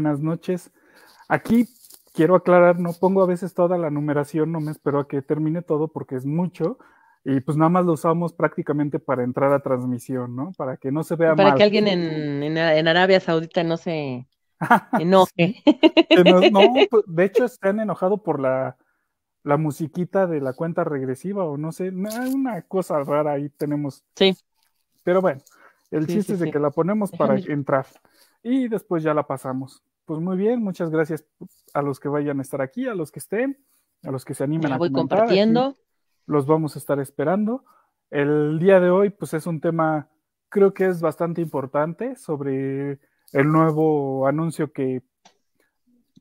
buenas noches. Aquí quiero aclarar, no pongo a veces toda la numeración, no me espero a que termine todo porque es mucho. Y pues nada más lo usamos prácticamente para entrar a transmisión, ¿no? Para que no se vea para mal. Para que alguien en, Arabia Saudita no se enoje. no, pues, de hecho están enojados enojado por la, musiquita de la cuenta regresiva o no sé, una cosa rara ahí tenemos. Sí. Pero bueno, el chiste es de que la ponemos para entrar y después ya la pasamos pues muy bien, muchas gracias a los que vayan a estar aquí, a los que estén, a los que se animen. a voy compartiendo. los vamos a estar esperando. El día de hoy, pues es un tema, creo que es bastante importante sobre el nuevo anuncio que,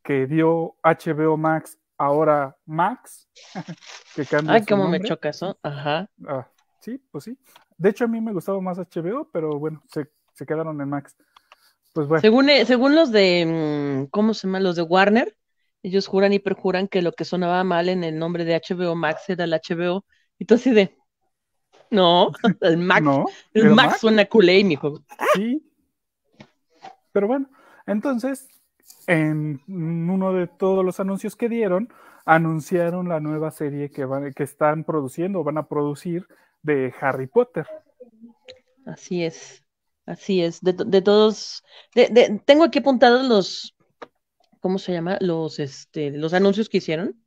que dio HBO Max, ahora Max. que cambia Ay, cómo me choca eso. Ajá. Ah, sí, pues sí. De hecho, a mí me gustaba más HBO, pero bueno, se, se quedaron en Max. Pues, según, eh, según los de, mm, ¿cómo se llama Los de Warner, ellos juran y perjuran que lo que sonaba mal en el nombre de HBO Max era el HBO. Y tú de, no, el Max, el Max, suena culé, Sí. Pero bueno, entonces, en uno de todos los anuncios que dieron, anunciaron la nueva serie que, van, que están produciendo, van a producir de Harry Potter. Así es. Así es, de, todos, tengo aquí apuntados los, ¿cómo se llama? Los, este, los anuncios que hicieron,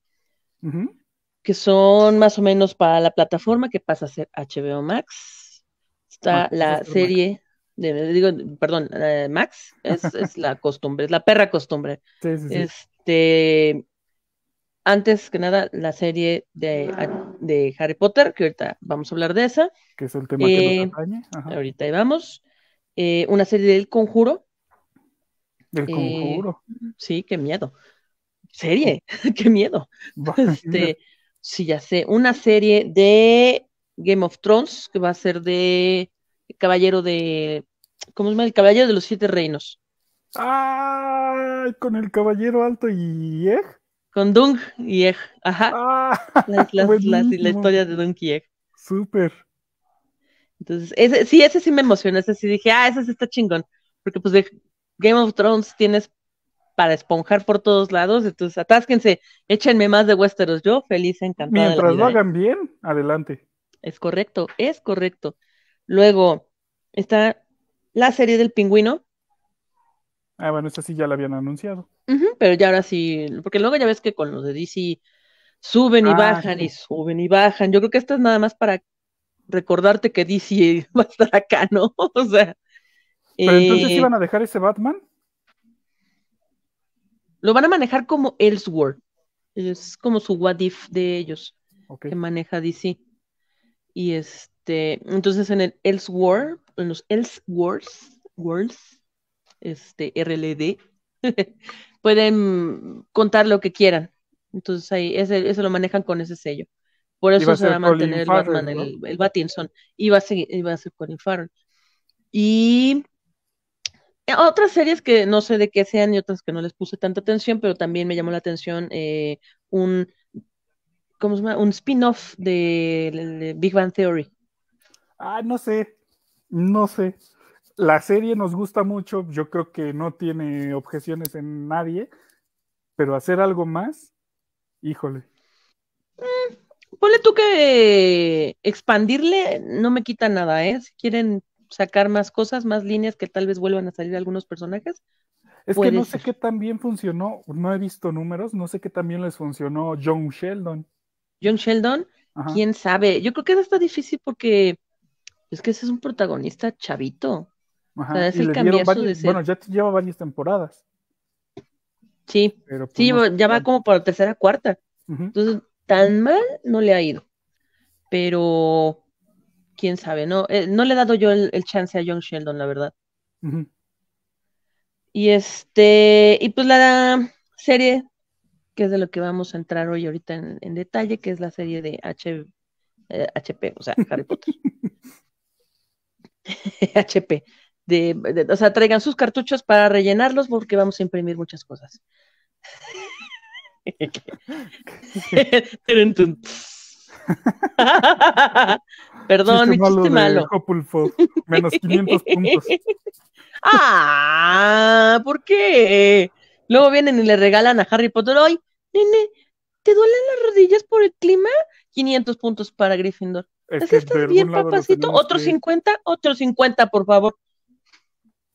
que son más o menos para la plataforma que pasa a ser HBO Max. Está ah, pues la serie, de, digo, perdón, eh, Max, es, la costumbre, es la perra costumbre. Este, antes que nada, la serie de, Harry Potter, que ahorita vamos a hablar de esa. Que es el tema que nos eh, acompaña. Ahorita ahí vamos. Eh, una serie del Conjuro. Del eh, Conjuro. sí, qué miedo. Serie, qué miedo. este, sí, ya sé. Una serie de Game of Thrones que va a ser de Caballero de. ¿Cómo se llama? El Caballero de los Siete Reinos. ¡Ay! Ah, con el Caballero Alto y Egg. Con Dunk y Egg. Ajá. Ah, la, historia de Dunk y Egg. Súper. Entonces, ese, sí, ese sí me emocionó, ese sí dije, ah, ese sí está chingón, porque pues de Game of Thrones tienes para esponjar por todos lados, entonces atásquense, échenme más de Westeros, yo feliz, encantada. Mientras lo ¿eh? hagan bien, adelante. Es correcto, es correcto. Luego está la serie del pingüino. Ah, bueno, esa sí ya la habían anunciado. pero ya ahora sí, porque luego ya ves que con los de DC suben y ah, bajan y suben y bajan. Yo creo que esto es nada más para recordarte que DC va a estar acá, ¿no? O sea. Pero entonces iban eh, a dejar ese Batman. Lo van a manejar como Elseworld. Es como su what if de ellos. Que maneja DC. Y este. Entonces en el Elseworld, en los Elseworlds, Worlds, este, RLD, pueden contar lo que quieran. Entonces ahí, eso lo manejan con ese sello. Por eso se va a mantener el Batman, el, Batinson. Iba a, seguir, a ser Colin Farrell. Y otras series que no sé de qué sean y otras que no les puse tanta atención, pero también me llamó la atención eh, un, ¿cómo se llama? Un spin-off de, Big Bang Theory. Ah, no sé, no sé. La serie nos gusta mucho, yo creo que no tiene objeciones en nadie, pero hacer algo más, híjole. Mm, ponle tú que expandirle no me quita nada, ¿eh? Si quieren sacar más cosas, más líneas que tal vez vuelvan a salir algunos personajes. Es que no sé qué tan bien funcionó, no he visto números, no sé qué tan bien les funcionó John Sheldon. John Sheldon, quién sabe. Yo creo que eso está difícil porque es pues, que ese es un protagonista chavito. Ajá. Bueno, ya lleva varias temporadas. Sí, sí, pues, ya va como para tercera, cuarta. Entonces, tan mal no le ha ido. Pero quién sabe, no, eh, le he dado yo el, chance a John Sheldon, la verdad. Y este, y pues la serie, que es de lo que vamos a entrar hoy ahorita en, detalle, que es la serie de HP, eh, o sea, Harry Potter. HP. o sea, traigan sus cartuchos para rellenarlos porque vamos a imprimir muchas cosas. Perdón, mi malo. menos 500 puntos. ah, ¿por qué? Luego vienen y le regalan a Harry Potter hoy, nene, ¿te duelen las rodillas por el clima? 500 puntos para Gryffindor. ¿Estás bien, papacito? Otros 50, otros 50, por favor.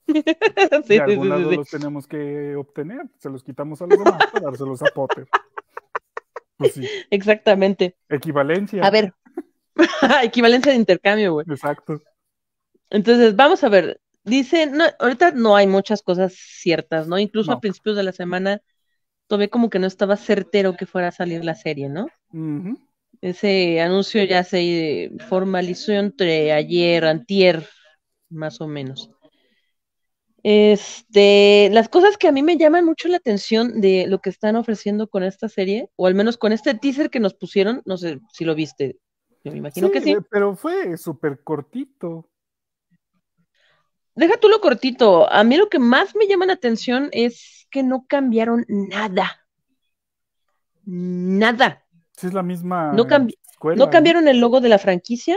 sí, de los tenemos que obtener. Se los quitamos a los demás dárselos a Potter. Pues Exactamente. Equivalencia. A ver. Equivalencia de intercambio, güey. Exacto. Entonces, vamos a ver. Dice, ahorita no hay muchas cosas ciertas, ¿no? Incluso a principios de la semana tomé como que no estaba certero que fuera a salir la serie, ¿no? Ese anuncio ya se formalizó entre ayer, antier, más o menos. Este, las cosas que a mí me llaman mucho la atención de lo que están ofreciendo con esta serie, o al menos con este teaser que nos pusieron, no sé si lo viste, yo me imagino que sí. Eh, pero fue súper cortito. Deja tú lo cortito. A mí lo que más me llama la atención es que no cambiaron nada. Nada. es la misma. No, no cambiaron el logo de la franquicia,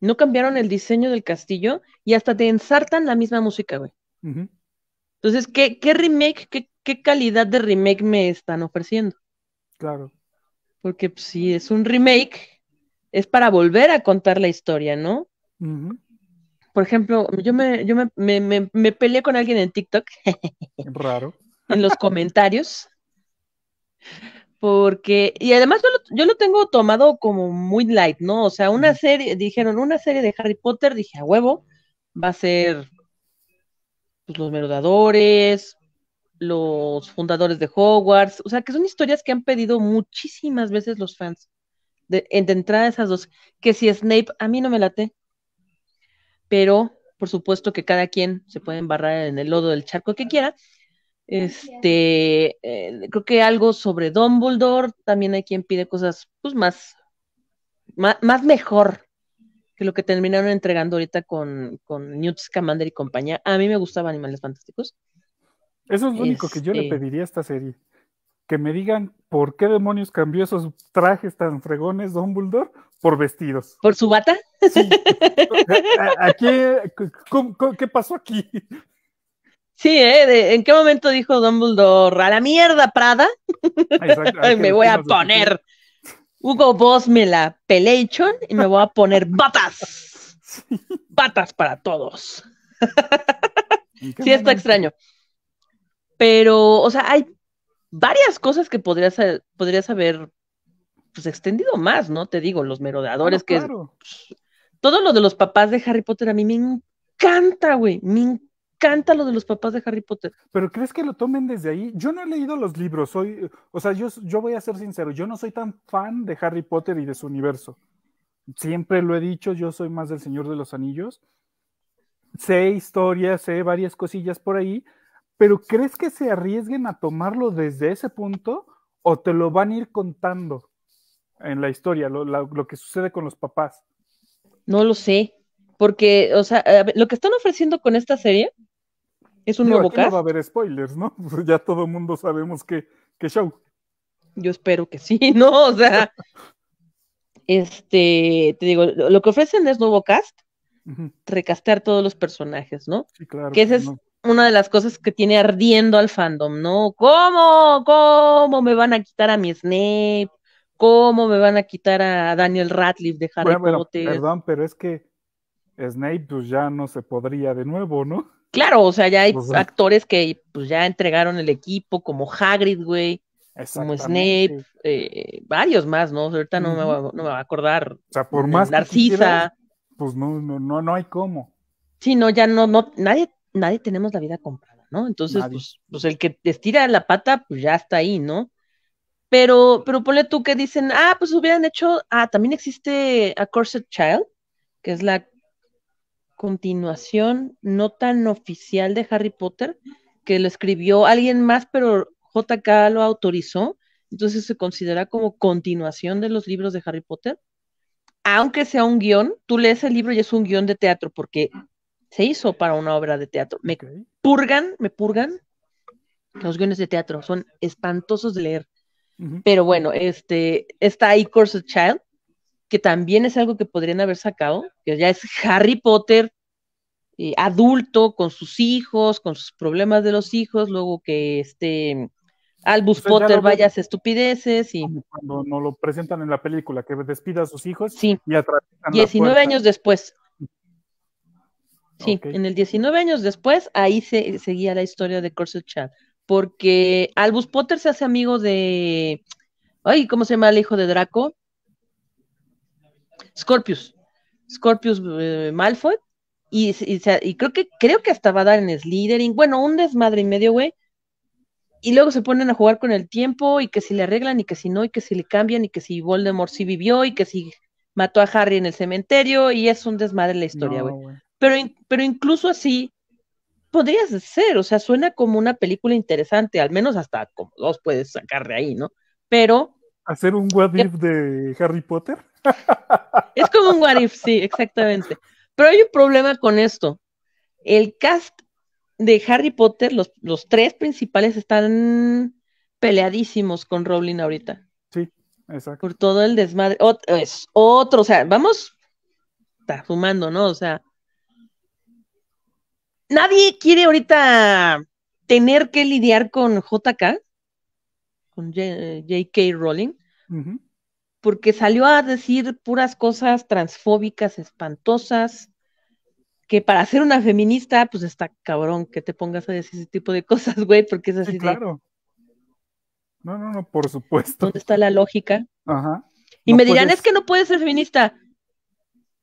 no cambiaron el diseño del castillo y hasta te ensartan la misma música, güey. Entonces, ¿qué, remake, qué, qué, calidad de remake me están ofreciendo? Claro. Porque si pues, es un remake, es para volver a contar la historia, ¿no? Por ejemplo, yo me, peleé con alguien en TikTok. Raro. en los comentarios. Porque, y además yo lo, tengo tomado como muy light, ¿no? O sea, una serie, dijeron, una serie de Harry Potter, dije, a huevo, va a ser pues, los merodadores, los fundadores de Hogwarts, o sea, que son historias que han pedido muchísimas veces los fans, de, de entrada esas dos, que si Snape, a mí no me late, pero por supuesto que cada quien se puede embarrar en el lodo del charco que quiera. Este, eh, creo que algo sobre Dumbledore, también hay quien pide cosas pues más, más mejor, que lo que terminaron entregando ahorita con, Newt Scamander y compañía. A mí me gustaba Animales Fantásticos. Eso es lo único que yo le este pediría a esta serie. Que me digan por qué demonios cambió esos trajes tan fregones Don Bulldor por vestidos. ¿Por su bata? Sí. qué, pasó aquí? Sí, ¿eh? ¿en qué momento dijo Dumbledore? A la mierda, Prada. Ah, me voy a poner Hugo Boss me la pelation y me voy a poner batas. Batas para todos. sí, está extraño. Pero, o sea, hay varias cosas que podrías, haber pues, extendido más, ¿no? Te digo, los merodeadores que todo lo de los papás de Harry Potter a mí me encanta, güey, me encanta lo de los papás de Harry Potter. Pero ¿crees que lo tomen desde ahí? Yo no he leído los libros, soy, o sea, yo, yo voy a ser sincero, yo no soy tan fan de Harry Potter y de su universo. Siempre lo he dicho, yo soy más del Señor de los Anillos. Sé historias, sé varias cosillas por ahí, pero ¿crees que se arriesguen a tomarlo desde ese punto o te lo van a ir contando en la historia, lo, lo que sucede con los papás? No lo sé. Porque, o sea, lo que están ofreciendo con esta serie es un nuevo cast. No va a haber spoilers, ¿no? Ya todo el mundo sabemos que, show. Yo espero que sí, ¿no? O sea, este, te digo, lo que ofrecen es nuevo cast, recastar recastear todos los personajes, ¿no? Sí, claro. Que esa es una de las cosas que tiene ardiendo al fandom, ¿no? ¿Cómo? ¿Cómo me van a quitar a mi Snape? ¿Cómo me van a quitar a Daniel Radcliffe de Harry Potter? perdón, pero es que Snape pues ya no se podría de nuevo, ¿no? Claro, o sea, ya hay actores que pues ya entregaron el equipo, como Hagrid, güey, como Snape, eh, varios más, ¿no? ahorita no, me, no, va, a acordar. O sea, por más Narcisa. pues no, no, no, hay cómo. Sí, no, ya no, no, nadie, nadie tenemos la vida comprada, ¿no? Entonces, pues, pues, el que estira la pata, pues ya está ahí, ¿no? Pero, pero ponle tú que dicen, ah, pues hubieran hecho, ah, también existe A Corset Child, que es la continuación no tan oficial de Harry Potter, que lo escribió alguien más, pero JK lo autorizó, entonces se considera como continuación de los libros de Harry Potter. Aunque sea un guión, tú lees el libro y es un guión de teatro, porque se hizo para una obra de teatro. Me purgan, me purgan los guiones de teatro, son espantosos de leer. Pero bueno, este, está Icor's Child, que también es algo que podrían haber sacado, que ya es Harry Potter eh, adulto con sus hijos, con sus problemas de los hijos, luego que este Albus pues Potter vaya a estupideces y cuando nos lo presentan en la película que despida a sus hijos sí. y 19 años después. Sí, en el 19 años después ahí se seguía la historia de Corset Chad porque Albus Potter se hace amigo de ay, ¿cómo se llama el hijo de Draco? Scorpius. Scorpius eh, Malfoy. Y, creo que creo que hasta va a dar en Slytherin. Bueno, un desmadre y medio, güey. Y luego se ponen a jugar con el tiempo y que si le arreglan y que si no y que si le cambian y que si Voldemort sí vivió y que si mató a Harry en el cementerio y es un desmadre la historia, güey. pero, pero incluso así podría ser, o sea, suena como una película interesante, al menos hasta como dos puedes sacar de ahí, ¿no? Pero... ¿Hacer un what if de Harry Potter? Es como un what if, sí, exactamente. Pero hay un problema con esto. El cast de Harry Potter, los, tres principales están peleadísimos con Rowling ahorita. Sí, exacto. Por todo el desmadre. es otro, o sea, vamos está fumando, ¿no? O sea, nadie quiere ahorita tener que lidiar con JK, con J.K. Eh, Rowling, porque salió a decir puras cosas transfóbicas, espantosas, que para ser una feminista, pues está cabrón que te pongas a decir ese tipo de cosas, güey, porque es así. claro. No, no, no, por supuesto. ¿Dónde está la lógica? Ajá. Y me dirán, es que no puede ser feminista.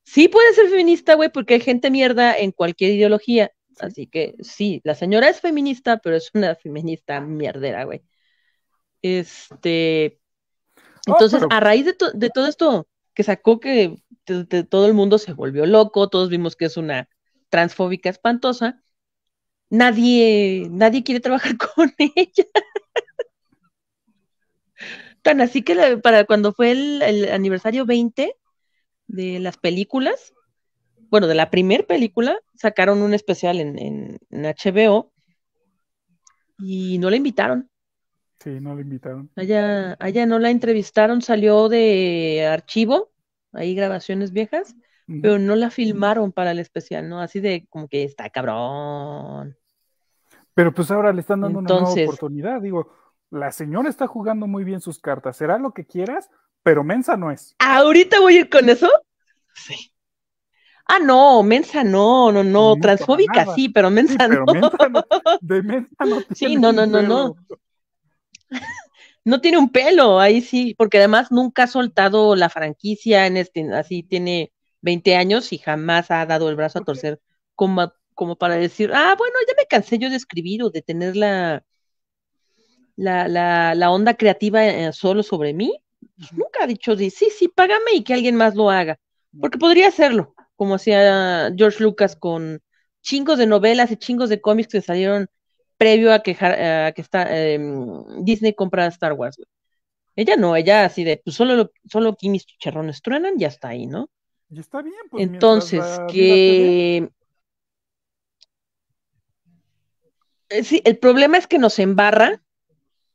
Sí puede ser feminista, güey, porque hay gente mierda en cualquier ideología. Así que sí, la señora es feminista, pero es una feminista mierdera, güey. Este, Oh, Entonces, a raíz de, todo esto que sacó que todo el mundo se volvió loco, todos vimos que es una transfóbica espantosa, nadie, nadie quiere trabajar con ella. Tan así que para cuando fue el, aniversario 20 de las películas, bueno, de la primera película, sacaron un especial en, en HBO y no la invitaron. Sí, no la invitaron. Allá, allá no la entrevistaron, salió de archivo, hay grabaciones viejas, pero no la filmaron para el especial, ¿no? Así de como que está cabrón. Pero pues ahora le están dando una nueva oportunidad, digo, la señora está jugando muy bien sus cartas, será lo que quieras, pero mensa no es. Ahorita voy a ir con eso. Sí. Ah, no, mensa no, no, no, transfóbica sí, pero mensa no. De mensa no Sí, no, no, no, no no tiene un pelo, ahí sí, porque además nunca ha soltado la franquicia, en este, así tiene 20 años y jamás ha dado el brazo a torcer como, para decir, ah, bueno, ya me cansé yo de escribir o de tener la, la, onda creativa eh, solo sobre mí. Pues nunca ha dicho, sí, sí, págame y que alguien más lo haga, porque podría hacerlo, como hacía George Lucas con chingos de novelas y chingos de cómics que salieron previo a que, a que está, em, Disney compra Star Wars, Ella no, ella así de, pues solo, solo aquí mis chicharrones truenan, ya está ahí, ¿no? Ya está bien, pues, Entonces, que. Eh, sí, el problema es que nos embarra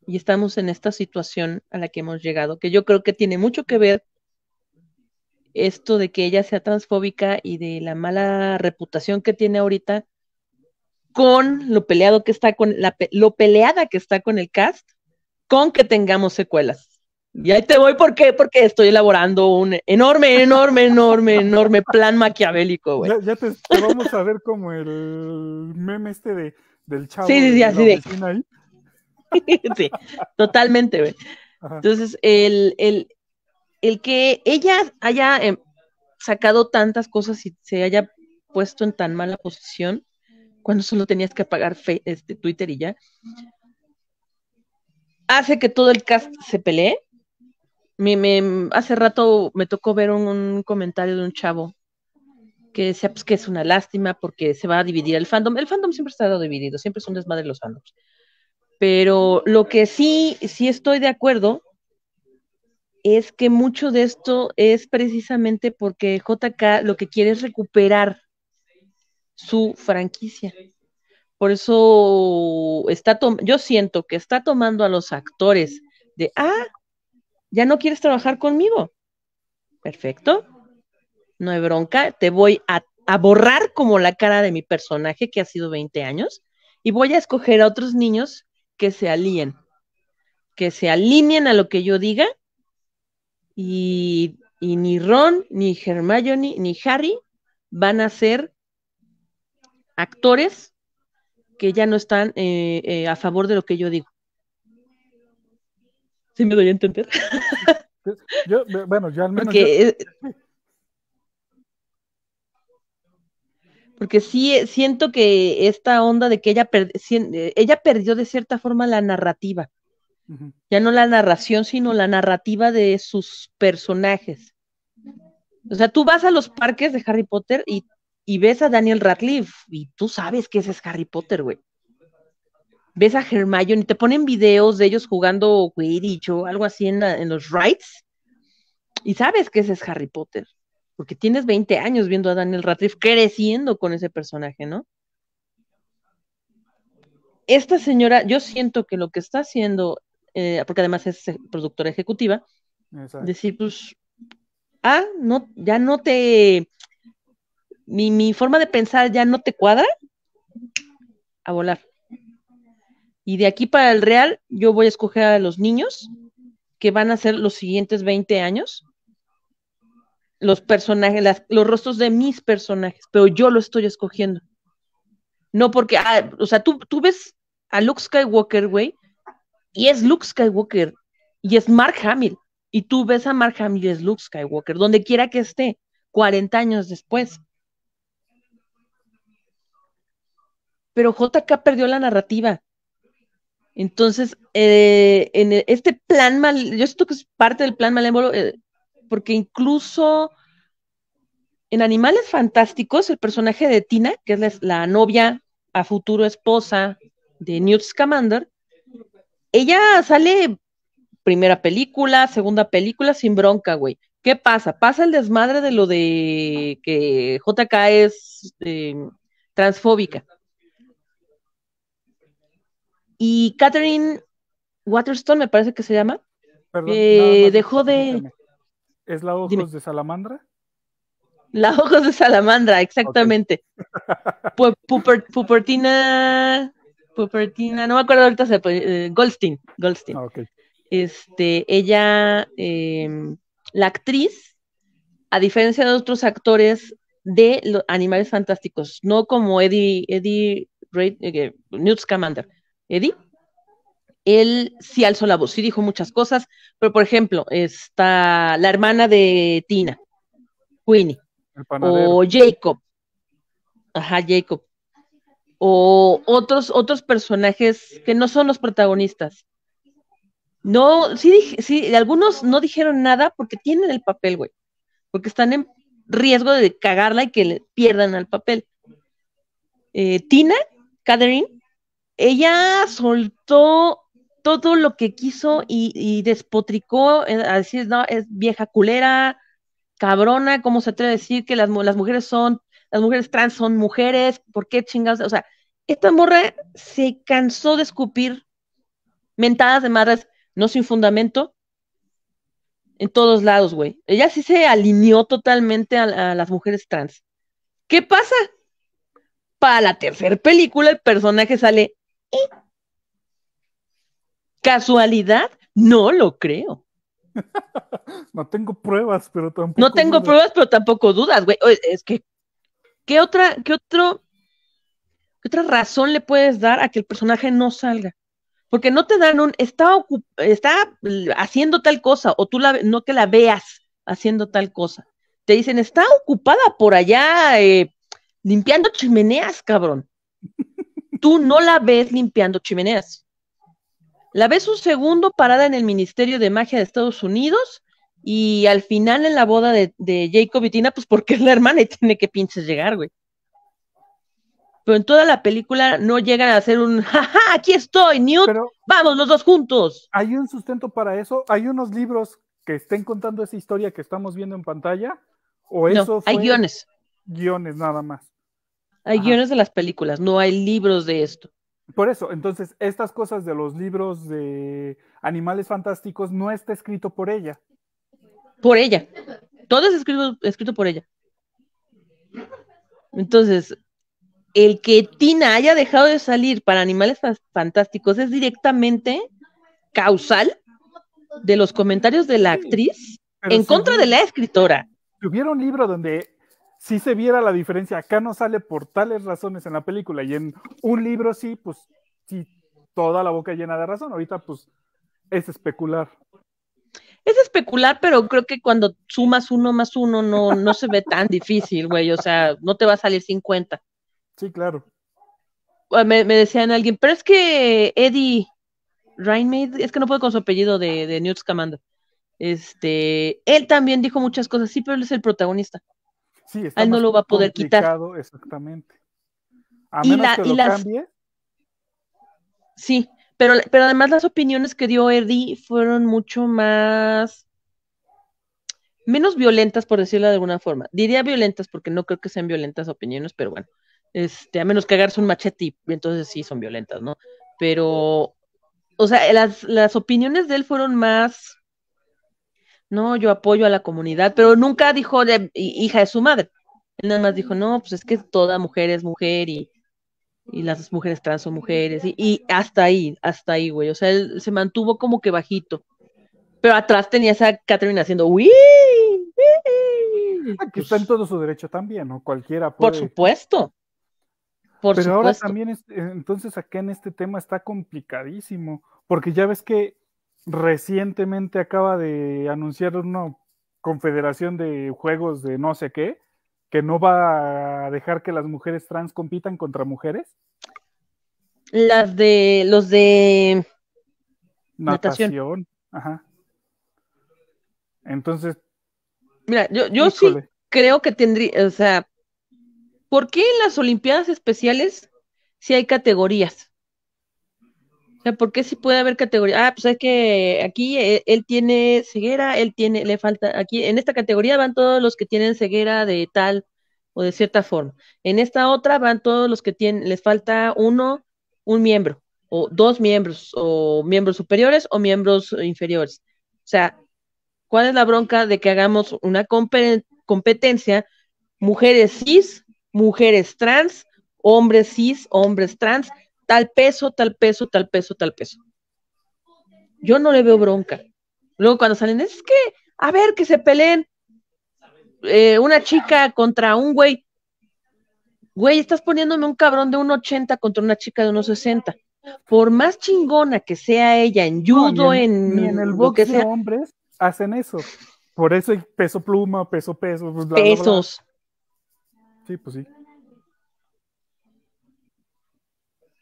y estamos en esta situación a la que hemos llegado, que yo creo que tiene mucho que ver esto de que ella sea transfóbica y de la mala reputación que tiene ahorita con lo peleado que está con la lo peleada que está con el cast, con que tengamos secuelas. Y ahí te voy, ¿por qué? Porque estoy elaborando un enorme, enorme, enorme, enorme plan maquiavélico, güey. Ya, te, vamos a ver como el meme este del chavo. Sí, sí, sí, así de. sí, totalmente, güey. Entonces, el, que ella haya em, sacado tantas cosas y se haya puesto en tan mala posición, cuando solo tenías que apagar este, Twitter y ya, hace que todo el cast se pelee. hace rato me tocó ver un, comentario de un chavo que decía pues, que es una lástima porque se va a dividir el fandom. El fandom siempre está dividido, siempre es un desmadre los fandoms. Pero lo que sí, sí estoy de acuerdo es que mucho de esto es precisamente porque JK lo que quiere es recuperar su franquicia. Por eso está yo siento que está tomando a los actores de, ah, ya no quieres trabajar conmigo. Perfecto. No hay bronca, te voy a, borrar como la cara de mi personaje que ha sido 20 años y voy a escoger a otros niños que se alíen, que se alineen a lo que yo diga y, y ni Ron, ni Hermione, ni Harry van a ser actores que ya no están eh, eh, a favor de lo que yo digo. ¿Sí me doy a entender? bueno, ya al menos... Porque, sí eh, siento que esta onda de que ella, perdió de cierta forma la narrativa. Ya no la narración, sino la narrativa de sus personajes. O sea, tú vas a los parques de Harry Potter y y ves a Daniel Radcliffe y tú sabes que ese es Harry Potter, güey. Ves a Hermione y te ponen videos de ellos jugando güey, o algo así en, los rights. y sabes que ese es Harry Potter, porque tienes 20 años viendo a Daniel Radcliffe creciendo con ese personaje, ¿no? Esta señora, yo siento que lo que está haciendo, eh, porque además es productora ejecutiva, decir, pues, ah, no, ya no te mi, forma de pensar ya no te cuadra, a volar. Y de aquí para el Real, yo voy a escoger a los niños que van a ser los siguientes 20 años, los personajes, los rostros de mis personajes, pero yo lo estoy escogiendo. No porque, ah, o sea, tú, tú ves a Luke Skywalker, güey, y es Luke Skywalker, y es Mark Hamill, y tú ves a Mark Hamill y es Luke Skywalker, donde quiera que esté, 40 años después. pero JK perdió la narrativa. Entonces, eh, en e, este plan mal, yo siento que es parte del plan malévolo, eh, porque incluso en Animales Fantásticos, el personaje de Tina, que es la, novia a futuro esposa de Newt Scamander, ella sale primera película, segunda película, sin bronca, güey. ¿Qué pasa? Pasa el desmadre de lo de que JK es eh, transfóbica. Y Catherine Waterstone, me parece que se llama, Perdón, eh, dejó de... ¿Es la Ojos de Salamandra? La Ojos de Salamandra, exactamente. Pupertina, Pupertina, no me acuerdo ahorita, se, eh, Goldstein, Goldstein. Ah, este, ella, em, la actriz, a diferencia de otros actores de los Animales Fantásticos, no como Eddie, Eddie Ray, eh, Newt Scamander, Eddie, él sí alzó la voz, sí dijo muchas cosas, pero por ejemplo, está la hermana de Tina, Queenie, o Jacob, ajá, Jacob, o otros, otros personajes que no son los protagonistas. No, sí, sí, algunos no dijeron nada porque tienen el papel, güey, porque están en riesgo de cagarla y que le pierdan al papel. Eh, Tina, Catherine, ella soltó todo lo que quiso y, despotricó, eh, a decir, no, es vieja culera, cabrona, ¿cómo se atreve a decir que las, mujeres son, las mujeres trans son mujeres? ¿Por qué chingados? O sea, esta morra se cansó de escupir mentadas de madres, no sin fundamento, en todos lados, güey. Ella sí se alineó totalmente a las mujeres trans. ¿Qué pasa? Para la tercera película, el personaje sale ¿Casualidad? No lo creo. no tengo pruebas, pero tampoco. No tengo pruebas, pero tampoco dudas, güey. Es que, ¿qué otra, qué otro, qué otra razón le puedes dar a que el personaje no salga? Porque no te dan un, está, está haciendo tal cosa, o tú no que la veas haciendo tal cosa. Te dicen, está ocupada por allá eh, limpiando chimeneas, cabrón tú no la ves limpiando chimeneas. La ves un segundo parada en el Ministerio de Magia de Estados Unidos y al final en la boda de, Jacob y Tina, pues porque es la hermana y tiene que pinches llegar, güey. Pero en toda la película no llegan a ser un jaja, aquí estoy, Newt, vamos los dos juntos. Hay un sustento para eso, hay unos libros que estén contando esa historia que estamos viendo en pantalla, o eso hay guiones. Guiones nada más. Hay guiones de las películas, no hay libros de esto. Por eso, entonces, estas cosas de los libros de Animales Fantásticos no está escrito por ella. Por ella. Todo es escrito, escrito por ella. Entonces, el que Tina haya dejado de salir para Animales Fantásticos es directamente causal de los comentarios de la actriz en contra de la escritora. Tuvieron hubiera un libro donde si se viera la diferencia. Acá no sale por tales razones en la película y en un libro sí, pues sí, toda la boca llena de razón. Ahorita pues es especular. Es especular, pero creo que cuando sumas uno más uno no, no se ve tan difícil, güey. O sea, no te va a salir 50. Sí, claro. Ah, me, decían alguien, pero es que Eddie Reinmade, es que no puedo con su apellido de, de Newt Scamander. Este, él también dijo muchas cosas, sí, pero él es el protagonista. Sí, no lo va a poder quitar. Exactamente. y las... Sí, pero, pero además las opiniones que dio Eddie fueron mucho más menos violentas, por decirlo de alguna forma. Diría violentas porque no creo que sean violentas opiniones, pero bueno, este, a menos que agarres un machete y entonces sí son violentas, ¿no? Pero, o sea, las opiniones de él fueron más no, yo apoyo a la comunidad, pero nunca dijo de hija de su madre. Él nada más dijo, no, pues es que toda mujer es mujer y, las mujeres trans son mujeres. Y, hasta ahí, hasta ahí, güey. O sea, él se mantuvo como que bajito. Pero atrás tenía esa Catherine haciendo, uy, Aquí ah, está pues en todo su derecho también, o Cualquiera puede. Por supuesto. Por Pero ahora también, eh, entonces acá en este tema está complicadísimo, porque ya ves que recientemente acaba de anunciar una confederación de juegos de no sé qué, que no va a dejar que las mujeres trans compitan contra mujeres. Las de los de natación. Ajá. Entonces. Mira, yo, yo sí creo que tendría, o sea, ¿por qué en las Olimpiadas especiales si hay categorías? sea, ¿por qué si puede haber categoría? Ah, pues es que aquí eh, él, tiene ceguera, él tiene, le falta, aquí en esta categoría van todos los que tienen ceguera de tal o de cierta forma. En esta otra van todos los que tienen, les falta uno, un miembro, o dos miembros, o miembros superiores o miembros inferiores. O sea, ¿cuál es la bronca de que hagamos una competencia mujeres cis, mujeres trans, hombres cis, hombres trans? tal peso, tal peso, tal peso, tal peso. Yo no le veo bronca. Luego cuando salen, es que, a ver, que se peleen eh, una chica contra un güey. Güey, estás poniéndome un cabrón de un contra una chica de unos 60. Por más chingona que sea ella en judo, en, en, el boxeo, que hombres hacen eso. Por eso hay peso pluma, peso peso. pesos. Sí, pues sí.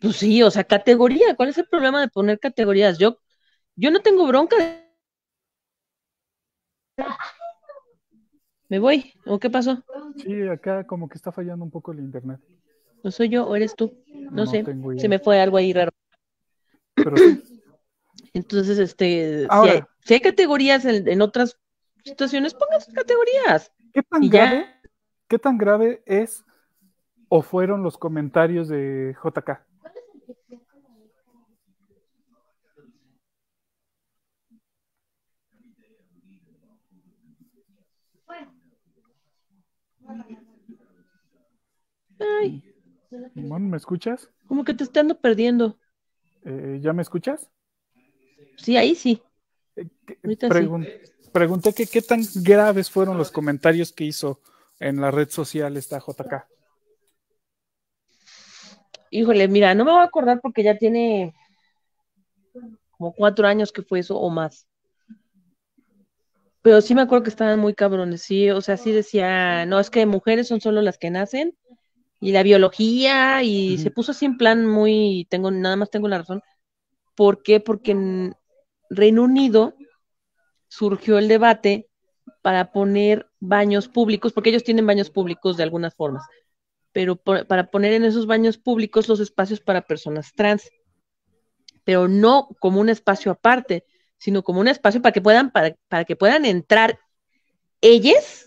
Pues sí, o sea, categoría, ¿cuál es el problema de poner categorías? Yo, yo no tengo bronca ¿Me voy? ¿O qué pasó? Sí, acá como que está fallando un poco el internet. ¿No soy yo o eres tú? No, sé, se me fue algo ahí raro. Entonces, este, si, hay, categorías en, otras situaciones, pongan sus categorías. ¿Qué tan, grave, ¿Qué tan grave es o fueron los comentarios de JK? ¿me escuchas? Como que te estando perdiendo. Eh, ¿Ya me escuchas? Sí, ahí sí. Eh, sí. Pregunté que qué tan graves fueron los comentarios que hizo en la red social esta JK híjole, mira, no me voy a acordar porque ya tiene como cuatro años que fue eso o más. Pero sí me acuerdo que estaban muy cabrones, sí, o sea, sí decía, no, es que mujeres son solo las que nacen y la biología y se puso así en plan muy, tengo, nada más tengo la razón. ¿Por qué? Porque en Reino Unido surgió el debate para poner baños públicos, porque ellos tienen baños públicos de algunas formas pero para poner en esos baños públicos los espacios para personas trans, pero no como un espacio aparte, sino como un espacio para que puedan, para, que puedan entrar ellas,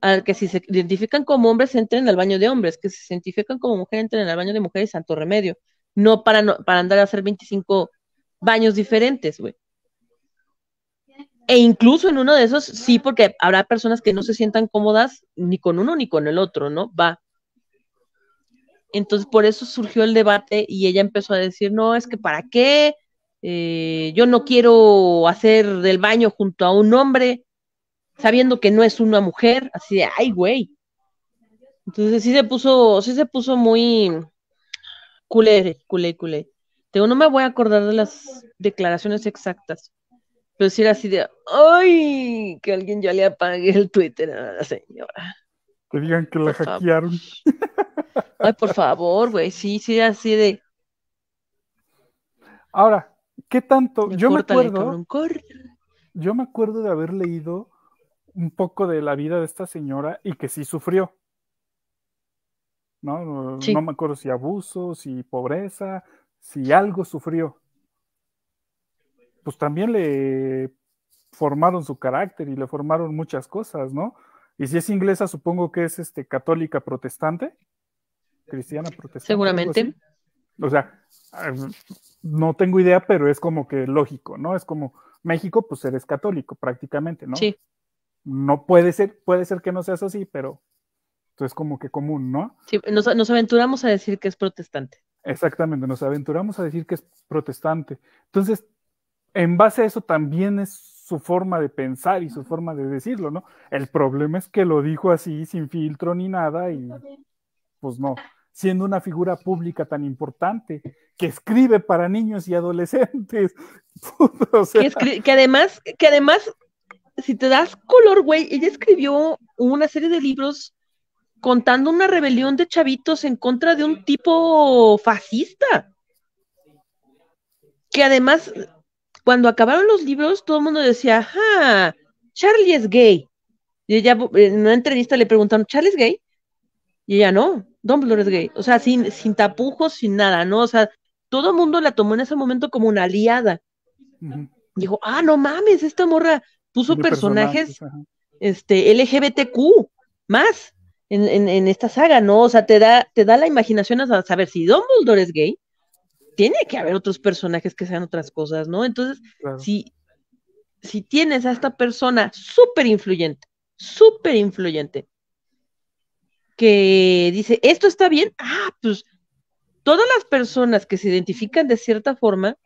al que si se identifican como hombres entren al baño de hombres, que si se identifican como mujeres, entren al baño de mujeres, santo remedio, no para, no, para andar a hacer 25 baños diferentes, güey. E incluso en uno de esos, sí, porque habrá personas que no se sientan cómodas ni con uno ni con el otro, ¿no? Va. Entonces, por eso surgió el debate y ella empezó a decir, no, es que para qué, eh, yo no quiero hacer del baño junto a un hombre, sabiendo que no es una mujer, así de, ay, güey. Entonces, sí se puso, sí se puso muy culé, culé, culé. no me voy a acordar de las declaraciones exactas, pero sí era así de, ay, que alguien ya le apague el Twitter a la señora. Que digan que la hackearon. Ay, por favor, güey, sí, sí, así de. Ahora, ¿qué tanto? Yo me acuerdo. yo me acuerdo de haber leído un poco de la vida de esta señora y que sí sufrió. ¿no? No me acuerdo si abuso, si pobreza, si algo sufrió. Pues también le formaron su carácter y le formaron muchas cosas, ¿no? Y si es inglesa, supongo que es este, católica protestante cristiana protestante. Seguramente. O sea, em, no tengo idea, pero es como que lógico, ¿no? Es como México, pues eres católico prácticamente, ¿no? Sí. No puede ser, puede ser que no seas así, pero es como que común, ¿no? Sí, nos, nos aventuramos a decir que es protestante. Exactamente, nos aventuramos a decir que es protestante. Entonces, en base a eso también es su forma de pensar y su forma de decirlo, ¿no? El problema es que lo dijo así, sin filtro ni nada, y pues no, siendo una figura pública tan importante, que escribe para niños y adolescentes. que, además, que además, si te das color, güey, ella escribió una serie de libros contando una rebelión de chavitos en contra de un tipo fascista. Que además, cuando acabaron los libros, todo el mundo decía, ah Charlie es gay. Y ella en una entrevista le preguntaron, ¿Charlie es gay? Y ella no, Dumbledore es gay, o sea, sin, sin tapujos, sin nada, ¿no? O sea, todo el mundo la tomó en ese momento como una aliada. Dijo, ah, no mames, esta morra puso personajes, este, LGBTQ más en, esta saga, ¿no? O sea, te da, te da la imaginación a saber si Dumbledore es gay, tiene que haber otros personajes que sean otras cosas, ¿no? Entonces, si tienes a esta persona súper influyente, súper influyente, que dice, esto está bien, ah, pues todas las personas que se identifican de cierta forma,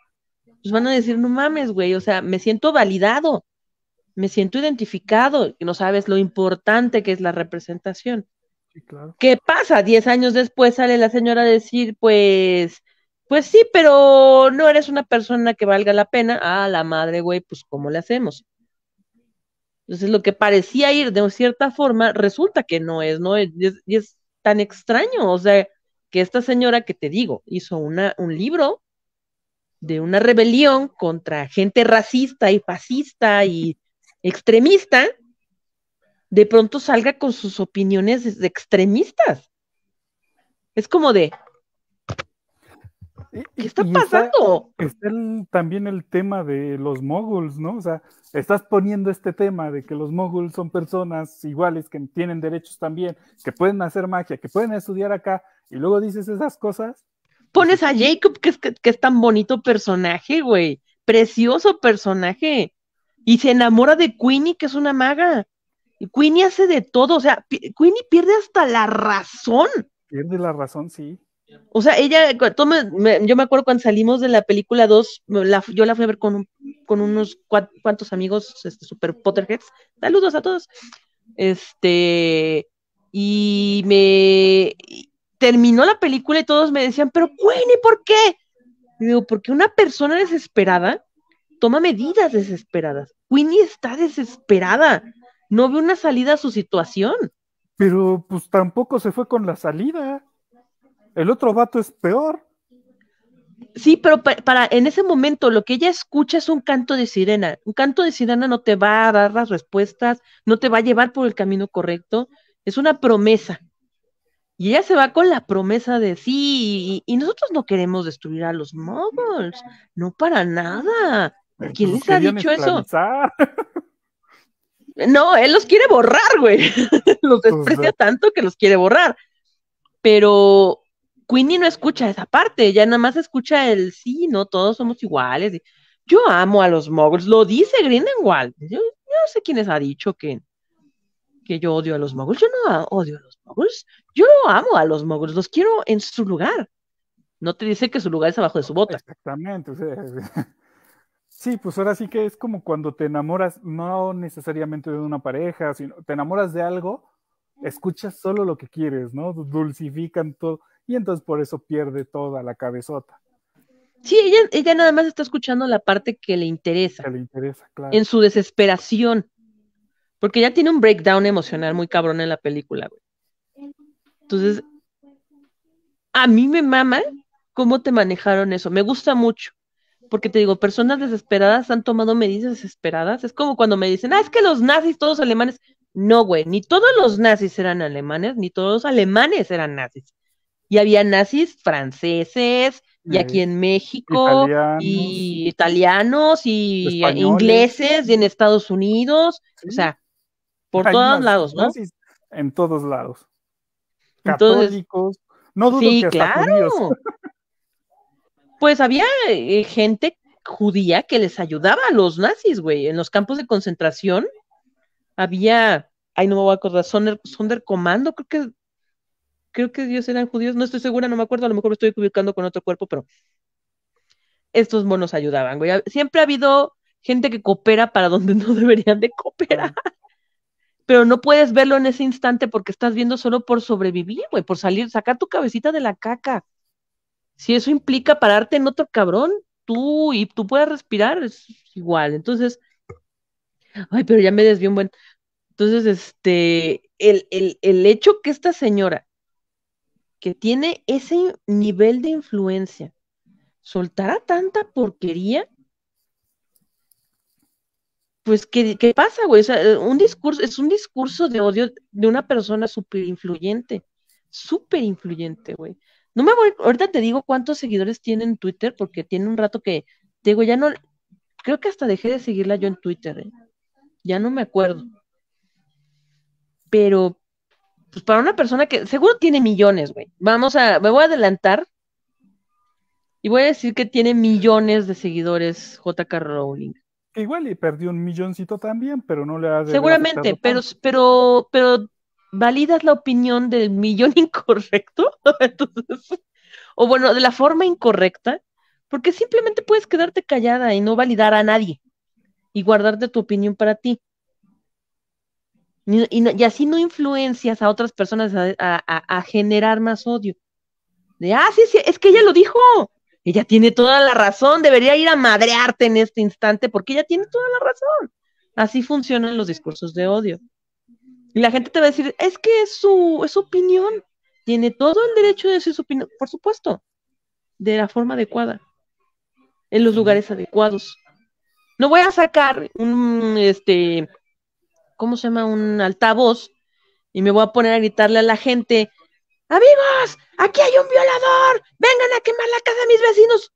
pues van a decir, no mames, güey, o sea, me siento validado, me siento identificado, y no sabes lo importante que es la representación. ¿Qué pasa? Diez años después sale la señora a decir, pues, pues sí, pero no eres una persona que valga la pena. Ah, la madre, güey, pues, ¿cómo le hacemos? Entonces, lo que parecía ir de cierta forma, resulta que no es, ¿no? Y es, tan extraño, o sea, que esta señora que te digo, hizo una, un libro de una rebelión contra gente racista y fascista y extremista, de pronto salga con sus opiniones extremistas. Es como de, ¿Qué está pasando? también el tema de los moguls, ¿no? O sea, estás poniendo este tema de que los moguls son personas iguales, que tienen derechos también, que pueden hacer magia, que pueden estudiar acá, y luego dices esas cosas. Pones a Jacob, que es, es tan bonito personaje, güey. Precioso personaje. Y se enamora de Queenie, que es una maga. Y Queenie hace de todo, o sea, Queenie pierde hasta la razón. Pierde la razón, sí. O sea, ella, yo me acuerdo cuando salimos de la película 2, yo la fui a ver con, unos cuantos amigos este, super Potterheads. Saludos a todos. Este, y me terminó la película y todos me decían, pero Winnie por qué? Y digo, porque una persona desesperada toma medidas desesperadas. Winnie está desesperada. No ve una salida a su situación. Pero pues tampoco se fue con la salida. El otro vato es peor. Sí, pero para, en ese momento lo que ella escucha es un canto de sirena. Un canto de sirena no te va a dar las respuestas, no te va a llevar por el camino correcto. Es una promesa. Y ella se va con la promesa de sí, y, nosotros no queremos destruir a los moguls, no para nada. Pues ¿Quién les ha dicho eso? No, él los quiere borrar, güey. los pues desprecia tanto que los quiere borrar. Pero Queenie no escucha esa parte, ya nada más escucha el sí, no, todos somos iguales. Yo amo a los moguls, lo dice Grindelwald. Yo, no sé quiénes ha dicho que, que yo odio a los moguls. Yo no odio a los moguls, yo amo a los moguls, los quiero en su lugar. No te dice que su lugar es abajo de su bota. Exactamente. sí, pues ahora sí que es como cuando te enamoras, no necesariamente de una pareja, sino te enamoras de algo, escuchas solo lo que quieres, ¿no? Dulcifican todo y entonces por eso pierde toda la cabezota. Sí, ella, nada más está escuchando la parte que le interesa. Que le interesa, claro. En su desesperación. Porque ya tiene un breakdown emocional muy cabrón en la película, güey. Entonces, a mí me mama cómo te manejaron eso. Me gusta mucho. Porque te digo, personas desesperadas han tomado medidas desesperadas. Es como cuando me dicen, ah, es que los nazis, todos alemanes. No, güey, ni todos los nazis eran alemanes, ni todos los alemanes eran nazis y había nazis franceses, y aquí eh, en México, y italianos, y ingleses, y en Estados Unidos, o sea, por todos lados, ¿no? Nazis en todos lados. Católicos, no dudo sí, que hasta claro. Pues había eh, gente judía que les ayudaba a los nazis, güey, en los campos de concentración había, ay no me voy a acordar, Sonder, Sonder Comando, creo que creo que ellos eran judíos, no estoy segura, no me acuerdo, a lo mejor me estoy ubicando con otro cuerpo, pero estos monos ayudaban, güey. Siempre ha habido gente que coopera para donde no deberían de cooperar. Pero no puedes verlo en ese instante porque estás viendo solo por sobrevivir, güey, por salir, sacar tu cabecita de la caca. Si eso implica pararte en otro cabrón, tú y tú puedas respirar, es igual. Entonces, ay, pero ya me desvió un buen. Entonces, este, el, el hecho que esta señora que tiene ese nivel de influencia, soltará tanta porquería? Pues, ¿qué, pasa, güey? O sea, eh, un discurso, es un discurso de odio de una persona súper influyente, súper influyente, güey. No me voy, ahorita te digo cuántos seguidores tiene en Twitter, porque tiene un rato que, digo, ya no, creo que hasta dejé de seguirla yo en Twitter, ¿eh? ya no me acuerdo. Pero pues para una persona que seguro tiene millones, güey. Vamos a, me voy a adelantar y voy a decir que tiene millones de seguidores JK Rowling. igual y perdió un milloncito también, pero no le ha Seguramente, pero, pero, pero validas la opinión del millón incorrecto, Entonces, o bueno, de la forma incorrecta, porque simplemente puedes quedarte callada y no validar a nadie y guardarte tu opinión para ti. Y, así no influencias a otras personas a, generar más odio. De, ah, sí, sí, es que ella lo dijo. Ella tiene toda la razón, debería ir a madrearte en este instante porque ella tiene toda la razón. Así funcionan los discursos de odio. Y la gente te va a decir, es que es su, es opinión, tiene todo el derecho de decir su opinión, por supuesto, de la forma adecuada, en los lugares adecuados. No voy a sacar un, este, ¿cómo se llama? Un altavoz y me voy a poner a gritarle a la gente, amigos, aquí hay un violador, vengan a quemar la casa de mis vecinos.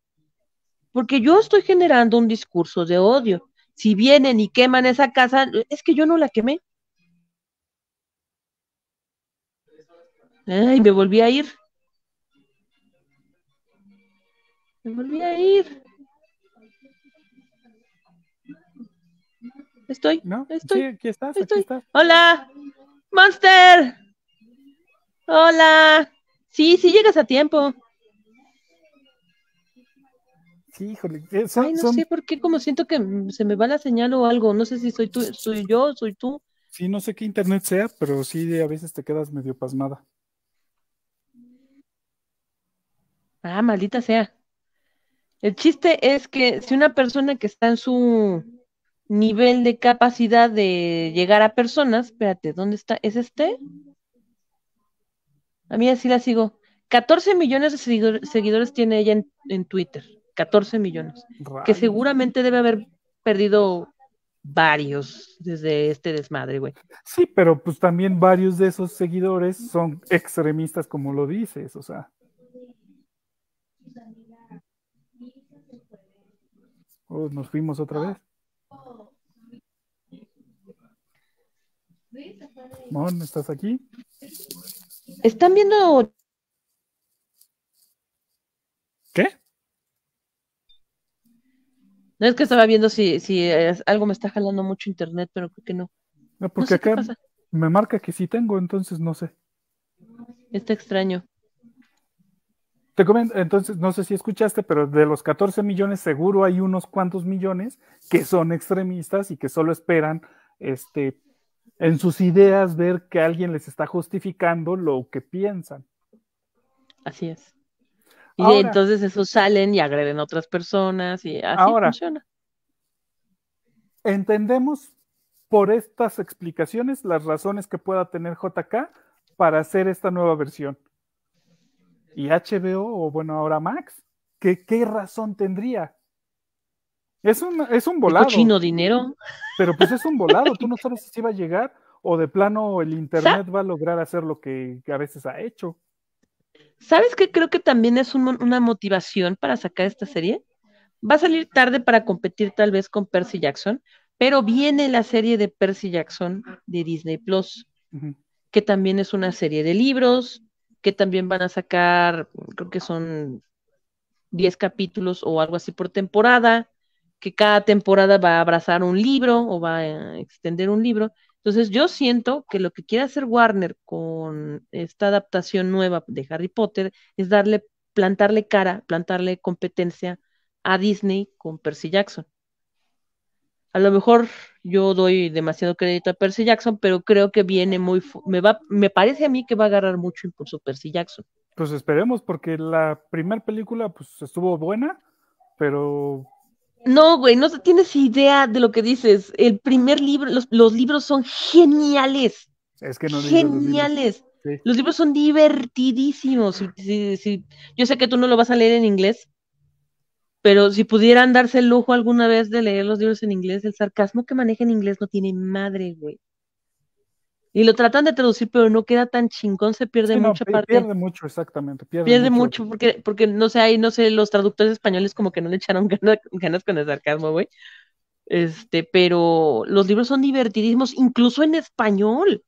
Porque yo estoy generando un discurso de odio. Si vienen y queman esa casa, es que yo no la quemé. Ay, me volví a ir. Me volví a ir. Estoy. ¿No? Estoy. Sí, aquí estás, estoy. Hola. Monster. Hola. Sí, sí llegas a tiempo. Sí, híjole. Eh, Ay, no sé por qué, como siento que se me va la señal o algo. No sé si soy tú, soy yo, soy tú. Sí, no sé qué internet sea, pero sí a veces te quedas medio pasmada. Ah, maldita sea. El chiste es que si una persona que está en su nivel de capacidad de llegar a personas. Espérate, ¿dónde está? ¿Es este? A mí así la sigo. 14 millones de seguidores tiene ella en, Twitter. 14 millones. Que seguramente debe haber perdido varios desde este desmadre, güey. Sí, pero pues también varios de esos seguidores son extremistas, como lo dices, o sea. Oh, nos fuimos otra vez. Mon, ¿estás aquí? ¿Están viendo? ¿Qué? No es que estaba viendo si, algo me está jalando mucho internet, pero creo que no. no porque acá me marca que sí tengo, entonces no sé. Está extraño. Te comento, entonces, no sé si escuchaste, pero de los 14 millones seguro hay unos cuantos millones que son extremistas y que solo esperan este en sus ideas ver que alguien les está justificando lo que piensan. Así es. Y entonces eso salen y agreden a otras personas y así ahora, funciona. Entendemos por estas explicaciones las razones que pueda tener JK para hacer esta nueva versión. Y HBO, o bueno, ahora Max, ¿qué, qué razón tendría? Es un, es un volado. chino dinero. Pero pues es un volado, tú no sabes si va a llegar o de plano el internet va a lograr hacer lo que a veces ha hecho. ¿Sabes qué? Creo que también es una motivación para sacar esta serie. Va a salir tarde para competir tal vez con Percy Jackson, pero viene la serie de Percy Jackson de Disney Plus, que también es una serie de libros, que también van a sacar, creo que son 10 capítulos o algo así por temporada que cada temporada va a abrazar un libro o va a extender un libro. Entonces yo siento que lo que quiere hacer Warner con esta adaptación nueva de Harry Potter es darle, plantarle cara, plantarle competencia a Disney con Percy Jackson. A lo mejor yo doy demasiado crédito a Percy Jackson, pero creo que viene muy, me va, me parece a mí que va a agarrar mucho impulso Percy Jackson. Pues esperemos, porque la primera película pues estuvo buena, pero no, güey, no tienes idea de lo que dices. El primer libro, los, libros son geniales. Es que no Geniales. Los libros. son divertidísimos. yo sé que tú no lo vas a leer en inglés, pero si pudieran darse el lujo alguna vez de leer los libros en inglés, el sarcasmo que maneja en inglés no tiene madre, güey y lo tratan de traducir, pero no queda tan chingón, se pierde mucha parte. Pierde mucho, exactamente. Pierde, pierde mucho. porque, porque no sé, ahí no sé, los traductores españoles como que no le echaron ganas, con el sarcasmo, güey. Este, pero los libros son divertidísimos, incluso en español.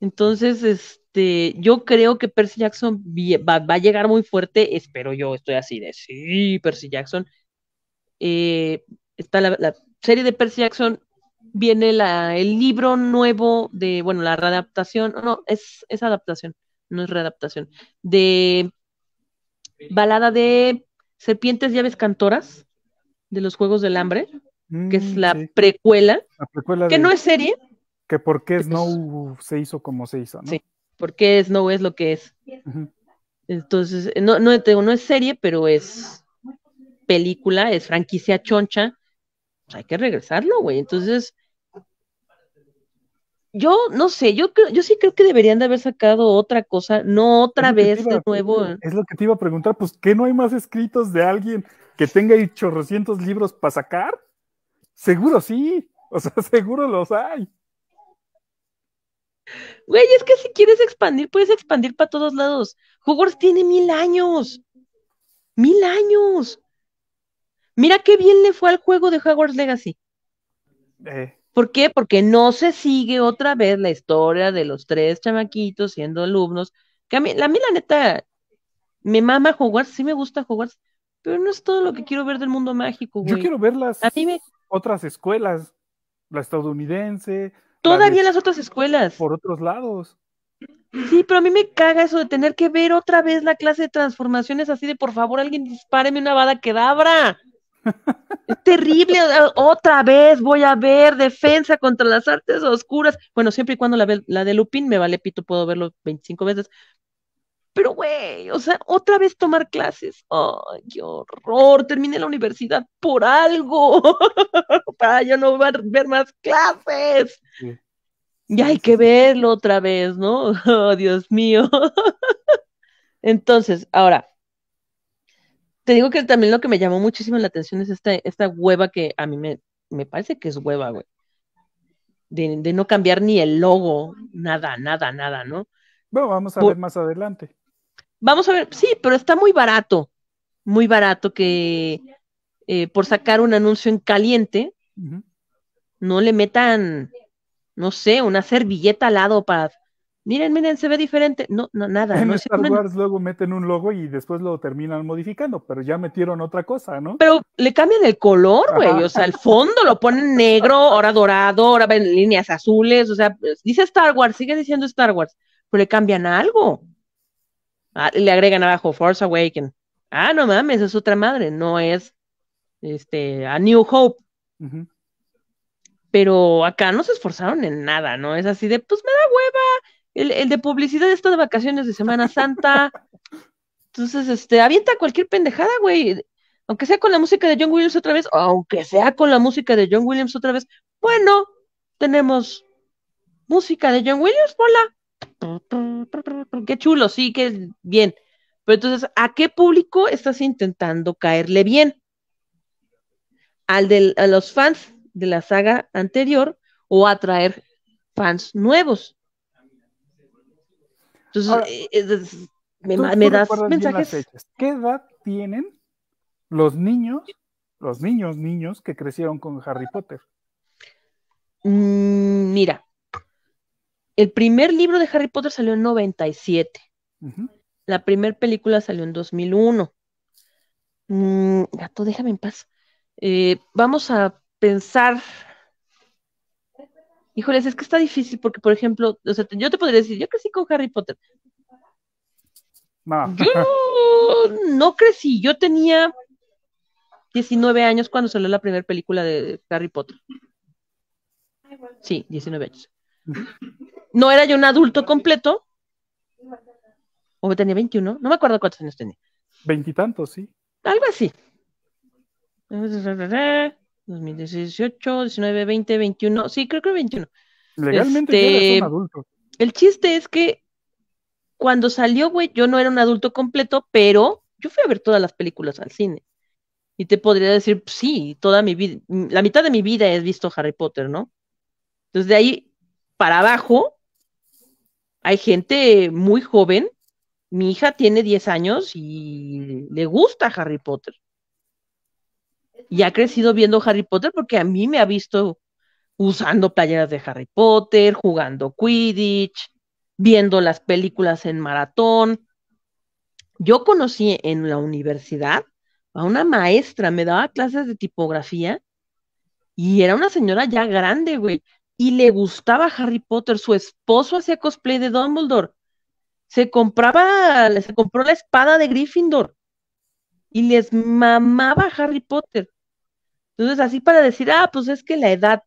Entonces, este, yo creo que Percy Jackson va, a llegar muy fuerte, espero yo, estoy así de sí, Percy Jackson. Eh, está la serie de Percy Jackson, viene el libro nuevo de, bueno, la readaptación, no, es, adaptación, no es readaptación, de balada de Serpientes Llaves Cantoras, de los Juegos del Hambre, que es mm, la precuela, que no es serie. Que por qué Snow este se hizo como se hizo, ¿no? Sí, porque Snow es lo que es. Entonces, eh, no, no, no es serie, pero es película, es franquicia choncha, pues, hay que regresarlo, güey. Entonces, yo no sé, yo yo sí creo que deberían de haber sacado otra cosa, no otra vez de nuevo. Es lo que te iba a preguntar, pues que no hay más escritos de alguien que tenga ahí chorrocientos libros para sacar. Seguro sí, o sea, seguro los hay. Güey, es que si quieres expandir, puedes expandir para todos lados. Hogwarts tiene mil años. Mil años. Mira qué bien le fue al juego de Hogwarts Legacy. Eh. ¿Por qué? Porque no se sigue otra vez la historia de los tres chamaquitos siendo alumnos. Que a mí, la, neta, me mama Hogwarts, sí me gusta Hogwarts, pero no es todo lo que quiero ver del mundo mágico, güey. Yo quiero ver las otras escuelas, la estadounidense. Todavía las otras escuelas. Por otros lados. Sí, pero a mí me caga eso de tener que ver otra vez la clase de transformaciones así de por favor alguien dispáreme una bada que da, bra. Es terrible, otra vez voy a ver defensa contra las artes oscuras. Bueno, siempre y cuando la, la de Lupin me vale pito, puedo verlo 25 veces. Pero, güey, o sea, otra vez tomar clases. ¡Ay, qué horror! Terminé la universidad por algo. Para yo no ver, más clases. Y hay que verlo otra vez, ¿no? Oh, Dios mío. Entonces, ahora, te digo que también lo que me llamó muchísimo la atención es esta, esta hueva que a mí me, me parece que es hueva, güey. De, de, no cambiar ni el logo, nada, nada, nada, ¿no? Bueno, vamos a ver más adelante. Vamos a ver, sí, pero está muy barato, muy barato que eh, por sacar un anuncio en caliente, no le metan, no sé, una servilleta al lado para miren, miren, se ve diferente. No, no, nada. En Star Wars luego meten un logo y después lo terminan modificando, pero ya metieron otra cosa, ¿no? Pero le cambian el color, güey. O sea, el fondo lo ponen negro, ahora dorado, ahora ven líneas azules. O sea, pues, dice Star Wars, sigue diciendo Star Wars, pero le cambian algo. Ah, le agregan abajo Force Awaken. Ah, no mames, es otra madre, no es este a New Hope. Pero acá no se esforzaron en nada, ¿no? Es así de, pues me da hueva, el, de publicidad está de vacaciones de Semana Santa. Entonces, este, avienta cualquier pendejada, güey. Aunque sea con la música de John Williams otra vez, o aunque sea con la música de John Williams otra vez, bueno, tenemos música de John Williams, hola. Qué chulo, sí, qué bien. Pero entonces, ¿a qué público estás intentando caerle bien? ¿Al de, a los fans de la saga anterior o atraer fans nuevos? Entonces, eh, eh, me, das mensajes. ¿Qué edad tienen los niños, los niños, niños que crecieron con Harry Potter? Mm, mira, el primer libro de Harry Potter salió en 97. La primera película salió en 2001. Mm, gato, déjame en paz. Eh, vamos a pensar Híjoles, es que está difícil porque, por ejemplo, yo te podría decir, yo crecí con Harry Potter. No. crecí, yo tenía 19 años cuando salió la primera película de Harry Potter. Sí, 19 años. No era yo un adulto completo. O tenía 21, no me acuerdo cuántos años tenía. Veintitantos, sí. Algo así. 2018, 19, 20, 21. Sí, creo que 21. Legalmente este, adulto. El chiste es que cuando salió, güey, yo no era un adulto completo, pero yo fui a ver todas las películas al cine. Y te podría decir, sí, toda mi vida, la mitad de mi vida he visto Harry Potter, ¿no? Entonces de ahí para abajo hay gente muy joven. Mi hija tiene 10 años y le gusta Harry Potter y ha crecido viendo Harry Potter porque a mí me ha visto usando playeras de Harry Potter, jugando Quidditch, viendo las películas en maratón. Yo conocí en la universidad a una maestra, me daba clases de tipografía y era una señora ya grande, güey, y le gustaba Harry Potter, su esposo hacía cosplay de Dumbledore. Se compraba, se compró la espada de Gryffindor y les mamaba Harry Potter. Entonces, así para decir, ah, pues es que la edad,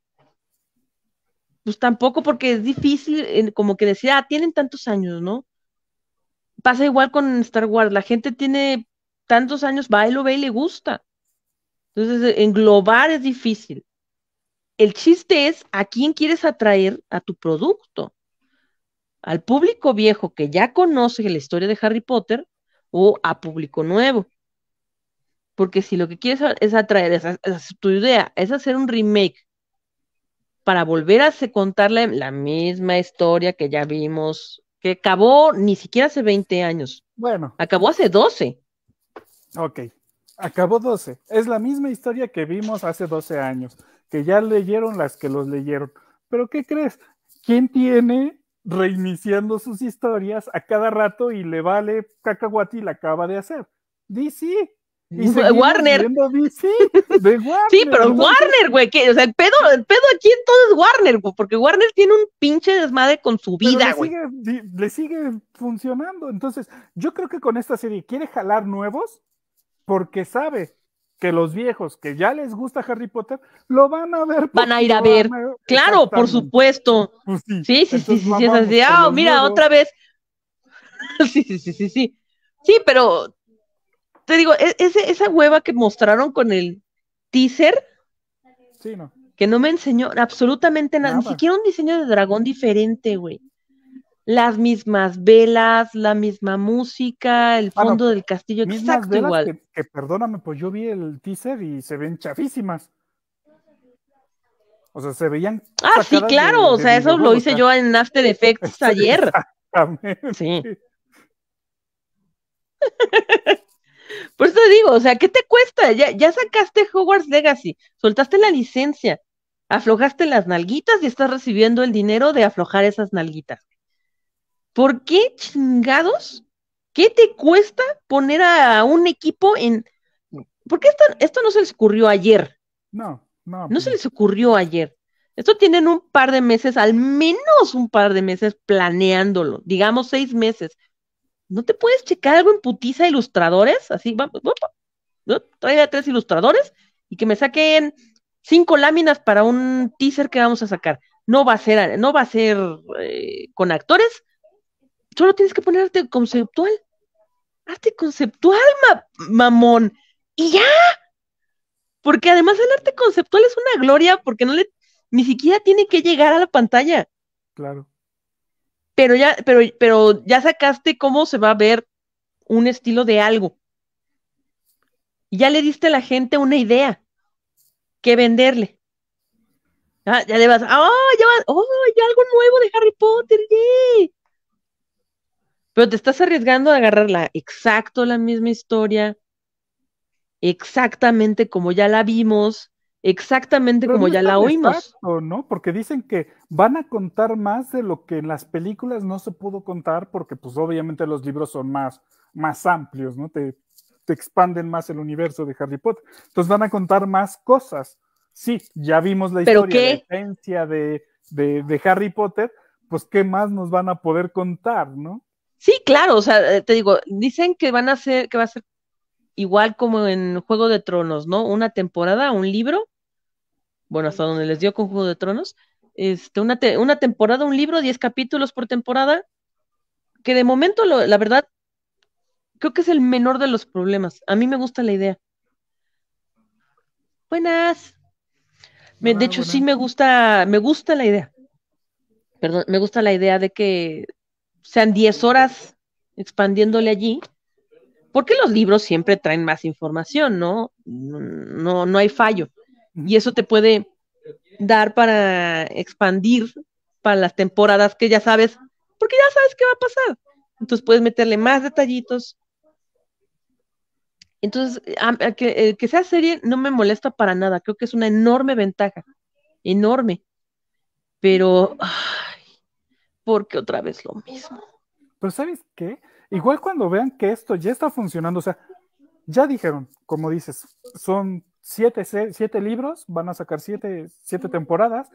pues tampoco porque es difícil como que decir, ah, tienen tantos años, ¿no? Pasa igual con Star Wars, la gente tiene tantos años, va y lo ve y le gusta. Entonces, e, englobar es difícil. El chiste es a quién quieres atraer a tu producto. Al público viejo que ya conoce la historia de Harry Potter o a público nuevo. Porque si lo que quieres es atraer, tu idea es hacer un remake para volver a contarle la misma historia que ya vimos, que acabó ni siquiera hace 20 años. Bueno. Acabó hace 12. Ok, acabó 12. Es la misma historia que vimos hace 12 años, que ya leyeron las que los leyeron. Pero ¿qué crees? ¿Quién tiene reiniciando sus historias a cada rato y le vale cacahuati y la acaba de hacer? DC. Warner. Sí, pero Warner, güey. o sea, el pedo, pedo aquí entonces es Warner, güey. Porque Warner tiene un pinche desmadre con su vida, güey. Le, sigue funcionando. Entonces, yo creo que con esta serie quiere jalar nuevos porque sabe que los viejos que ya les gusta Harry Potter lo van a ver. Van a ir a ver. Claro, por supuesto. Pues sí, sí, sí, sí, ah, mira, otra vez. sí, sí, sí, sí, sí. Sí, pero te digo, e-, esa hueva que mostraron con el teaser, que no me enseñó absolutamente nada, ni siquiera un diseño de dragón diferente, güey. Las mismas velas, la misma música, el ah, fondo del castillo, exacto igual. Que, perdóname, pues yo vi el teaser y se ven chafísimas. O sea, se veían. Ah, sí, claro, o sea, eso lo hice yo en After Effects ayer. Sí. Por eso digo, o sea, ¿qué te cuesta? Ya, ya sacaste Hogwarts Legacy, soltaste la licencia, aflojaste las nalguitas y estás recibiendo el dinero de aflojar esas nalguitas. ¿Por qué chingados? ¿Qué te cuesta poner a un equipo en... Porque esto, esto no se les ocurrió ayer. No, no. No se pues. les ocurrió ayer. Esto tienen un par de meses, al menos un par de meses planeándolo, digamos seis meses, ¿no te puedes checar algo en putiza ilustradores? Así, va, trae tres ilustradores y que me saquen cinco láminas para un teaser que vamos a sacar. No va a ser, no va a ser eh, con actores, solo tienes que poner arte conceptual. Arte conceptual, mamón. Y ya. Porque además el arte conceptual es una gloria porque no le ni siquiera tiene que llegar a la pantalla. Claro pero ya, pero, pero ya sacaste cómo se va a ver un estilo de algo. Ya le diste a la gente una idea que venderle. Ah, ya le vas, oh, ya oh, ya algo nuevo de Harry Potter, Pero te estás arriesgando a agarrar exacto la misma historia, exactamente como ya la vimos, exactamente como ya la oímos. ¿no? Porque dicen que van a contar más de lo que en las películas no se pudo contar, porque pues obviamente los libros son más, más amplios, ¿no? Te, expanden más el universo de Harry Potter. Entonces van a contar más cosas. Sí, ya vimos la historia, la esencia de, Harry Potter, pues qué más nos van a poder contar, ¿no? Sí, claro, o sea, eh, te digo, dicen que van a ser, que va a ser igual como en Juego de Tronos, ¿no? Una temporada, un libro, bueno, hasta donde les dio con Juego de Tronos, este, una, una temporada, un libro, 10 capítulos por temporada, que de momento, la verdad, creo que es el menor de los problemas. A mí me gusta la idea. Buenas. de ah, hecho, sí me gusta, me gusta la idea. Perdón, me gusta la idea de que sean 10 horas expandiéndole allí, porque los libros siempre traen más información, ¿no? No, no hay fallo y eso te puede dar para expandir para las temporadas que ya sabes, porque ya sabes qué va a pasar. Entonces puedes meterle más detallitos. Entonces, que, eh, que, sea serie no me molesta para nada. Creo que es una enorme ventaja. Enorme. Pero, ay, porque otra vez lo mismo. Pero ¿sabes qué? Igual cuando vean que esto ya está funcionando, o sea, ya dijeron, como dices, son siete, siete libros, van a sacar siete, temporadas.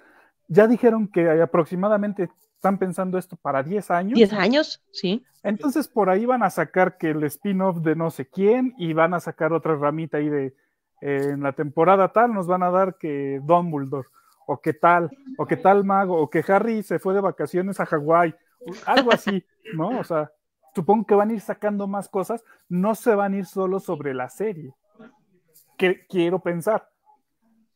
Ya dijeron que aproximadamente están pensando esto para 10 años. 10 años, sí. Entonces por ahí van a sacar que el spin-off de no sé quién y van a sacar otra ramita ahí de eh, en la temporada tal nos van a dar que Dumbledore o que tal o que tal mago o que Harry se fue de vacaciones a Hawái, algo así, ¿no? O sea, supongo que van a ir sacando más cosas, no se van a ir solo sobre la serie que quiero pensar.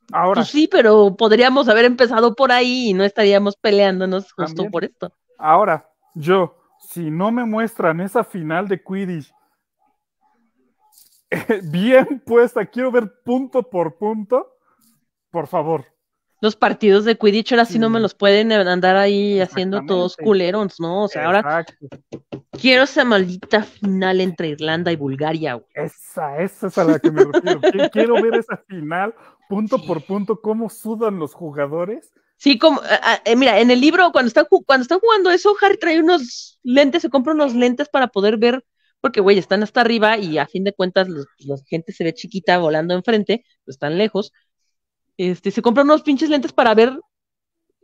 Pues ahora. sí, pero podríamos haber empezado por ahí y no estaríamos peleándonos justo por esto. Ahora, yo, si no me muestran esa final de Quidditch eh, bien puesta, quiero ver punto por punto, por favor, los partidos de Quidditch ahora sí no me los pueden andar ahí haciendo todos culerons, ¿no? O sea, ahora quiero esa maldita final entre Irlanda y Bulgaria. Güey. Esa, esa es a la que me refiero. quiero ver esa final, punto por punto, cómo sudan los jugadores. Sí, como, eh, mira, en el libro, cuando están, cuando están jugando eso, Harry trae unos lentes, se compra unos lentes para poder ver porque, güey, están hasta arriba y a fin de cuentas los, la gente se ve chiquita volando enfrente, pues están lejos, este, se compran unos pinches lentes para ver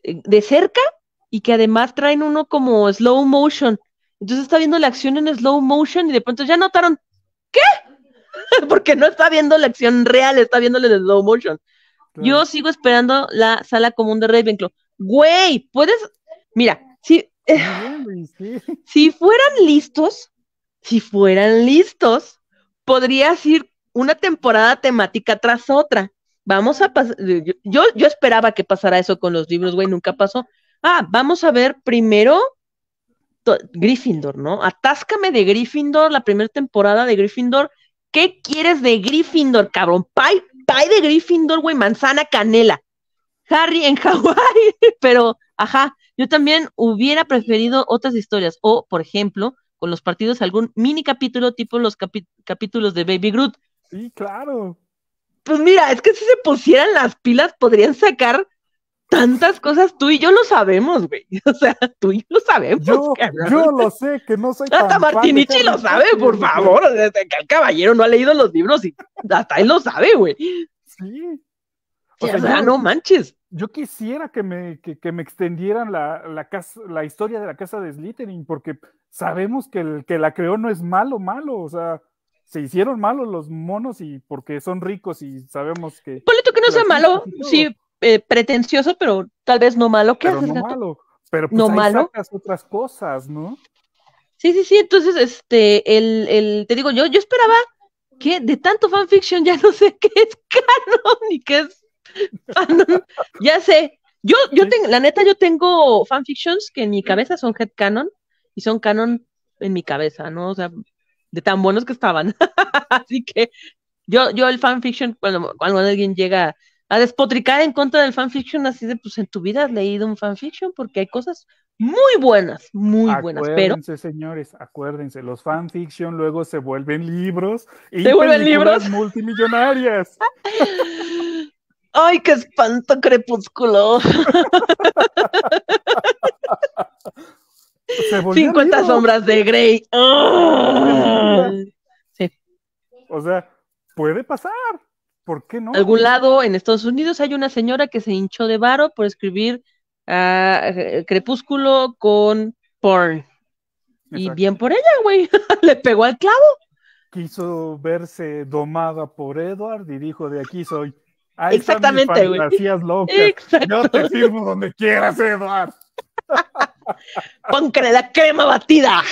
eh, de cerca y que además traen uno como slow motion. Entonces está viendo la acción en slow motion y de pronto ya notaron, ¿qué? Porque no está viendo la acción real, está viéndole en slow motion. Yo sigo esperando la sala común de Ravenclaw. Güey, puedes, mira, si, eh, si fueran listos, si fueran listos, podrías ir una temporada temática tras otra. Vamos a pasar, yo, yo esperaba que pasara eso con los libros, güey, nunca pasó. Ah, vamos a ver primero Gryffindor, ¿no? Atáscame de Gryffindor, la primera temporada de Gryffindor. ¿Qué quieres de Gryffindor, cabrón? Pie, pie de Gryffindor, güey, manzana, canela. Harry en Hawái, pero, ajá, yo también hubiera preferido otras historias. O, por ejemplo, con los partidos algún mini capítulo tipo los capítulos de Baby Groot. Sí, claro. Pues mira, es que si se pusieran las pilas podrían sacar tantas cosas. Tú y yo lo sabemos, güey. O sea, tú y yo lo sabemos. Yo, lo sé, que no soy. Hasta Martinichi lo sabe, por favor. Desde que el caballero no ha leído los libros y hasta él lo sabe, güey. Sí. O sea, no manches. Yo quisiera que me, me extendieran la, la historia de la casa de Slytherin, porque sabemos que el que la creó no es malo, malo. O sea, se hicieron malos los monos y porque son ricos y sabemos que. Polito que no sea malo, sí, eh, pretencioso, pero tal vez no malo. que pero no malo, pero pues ¿No sacas otras cosas, ¿no? Sí, sí, sí, entonces, este, el, el, te digo, yo, yo esperaba que de tanto fanfiction ya no sé qué es canon y qué es ya sé, yo, yo tengo, la neta, yo tengo fanfictions que en mi cabeza son head canon y son canon en mi cabeza, ¿no? O sea, de tan buenos que estaban. Así que yo, yo el fanfiction, cuando, cuando alguien llega a despotricar en contra del fanfiction, así de pues en tu vida has leído un fanfiction, porque hay cosas muy buenas, muy buenas. Acuérdense, señores, acuérdense, los fanfiction luego se vuelven libros y se vuelven libros multimillonarias. ¡Ay, qué espanto crepúsculo! 50 sombras de Grey. Ah. O sea, puede pasar. ¿Por qué no? Algún lado en Estados Unidos hay una señora que se hinchó de varo por escribir ah, eh, Crepúsculo con porn. Y bien por ella, güey. Le pegó al clavo. Quiso verse domada por Edward y dijo: De aquí soy. Exactamente, güey. Yo te firmo donde quieras, Edward. Póncale la crema batida.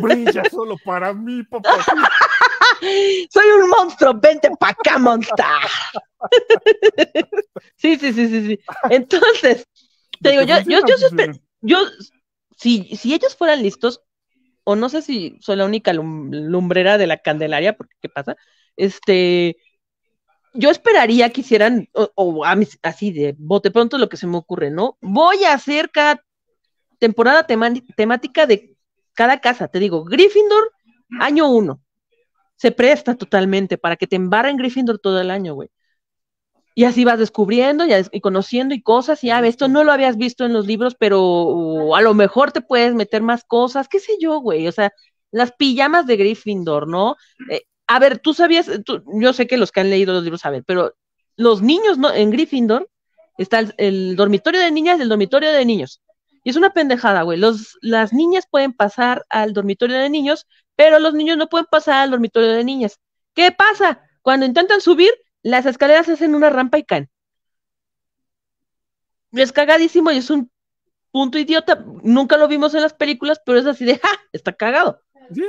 Brilla solo para mí, papá. Soy un monstruo, vente pa' acá, monta. sí, sí, sí, sí, sí. Entonces, te digo, yo, yo, yo, yo, yo si, si ellos fueran listos, o no sé si soy la única lumbrera de la Candelaria, porque qué pasa, este, yo esperaría que hicieran, o, así de bote pronto lo que se me ocurre, ¿no? Voy a hacer cada temporada temática de cada casa. Te digo, Gryffindor, año uno. Se presta totalmente para que te embarren Gryffindor todo el año, güey. Y así vas descubriendo y, conociendo y cosas, y ah, esto no lo habías visto en los libros, pero a lo mejor te puedes meter más cosas, qué sé yo, güey. O sea, las pijamas de Gryffindor, ¿no? Eh, a ver, tú sabías, yo sé que los que han leído los libros saben, pero los niños ¿no? en Gryffindor está el, el dormitorio de niñas y el dormitorio de niños. Y es una pendejada, güey. Los, las niñas pueden pasar al dormitorio de niños, pero los niños no pueden pasar al dormitorio de niñas. ¿Qué pasa? Cuando intentan subir, las escaleras hacen una rampa y caen. Es cagadísimo y es un punto idiota. Nunca lo vimos en las películas, pero es así de, ¡ja! Está cagado. Sí,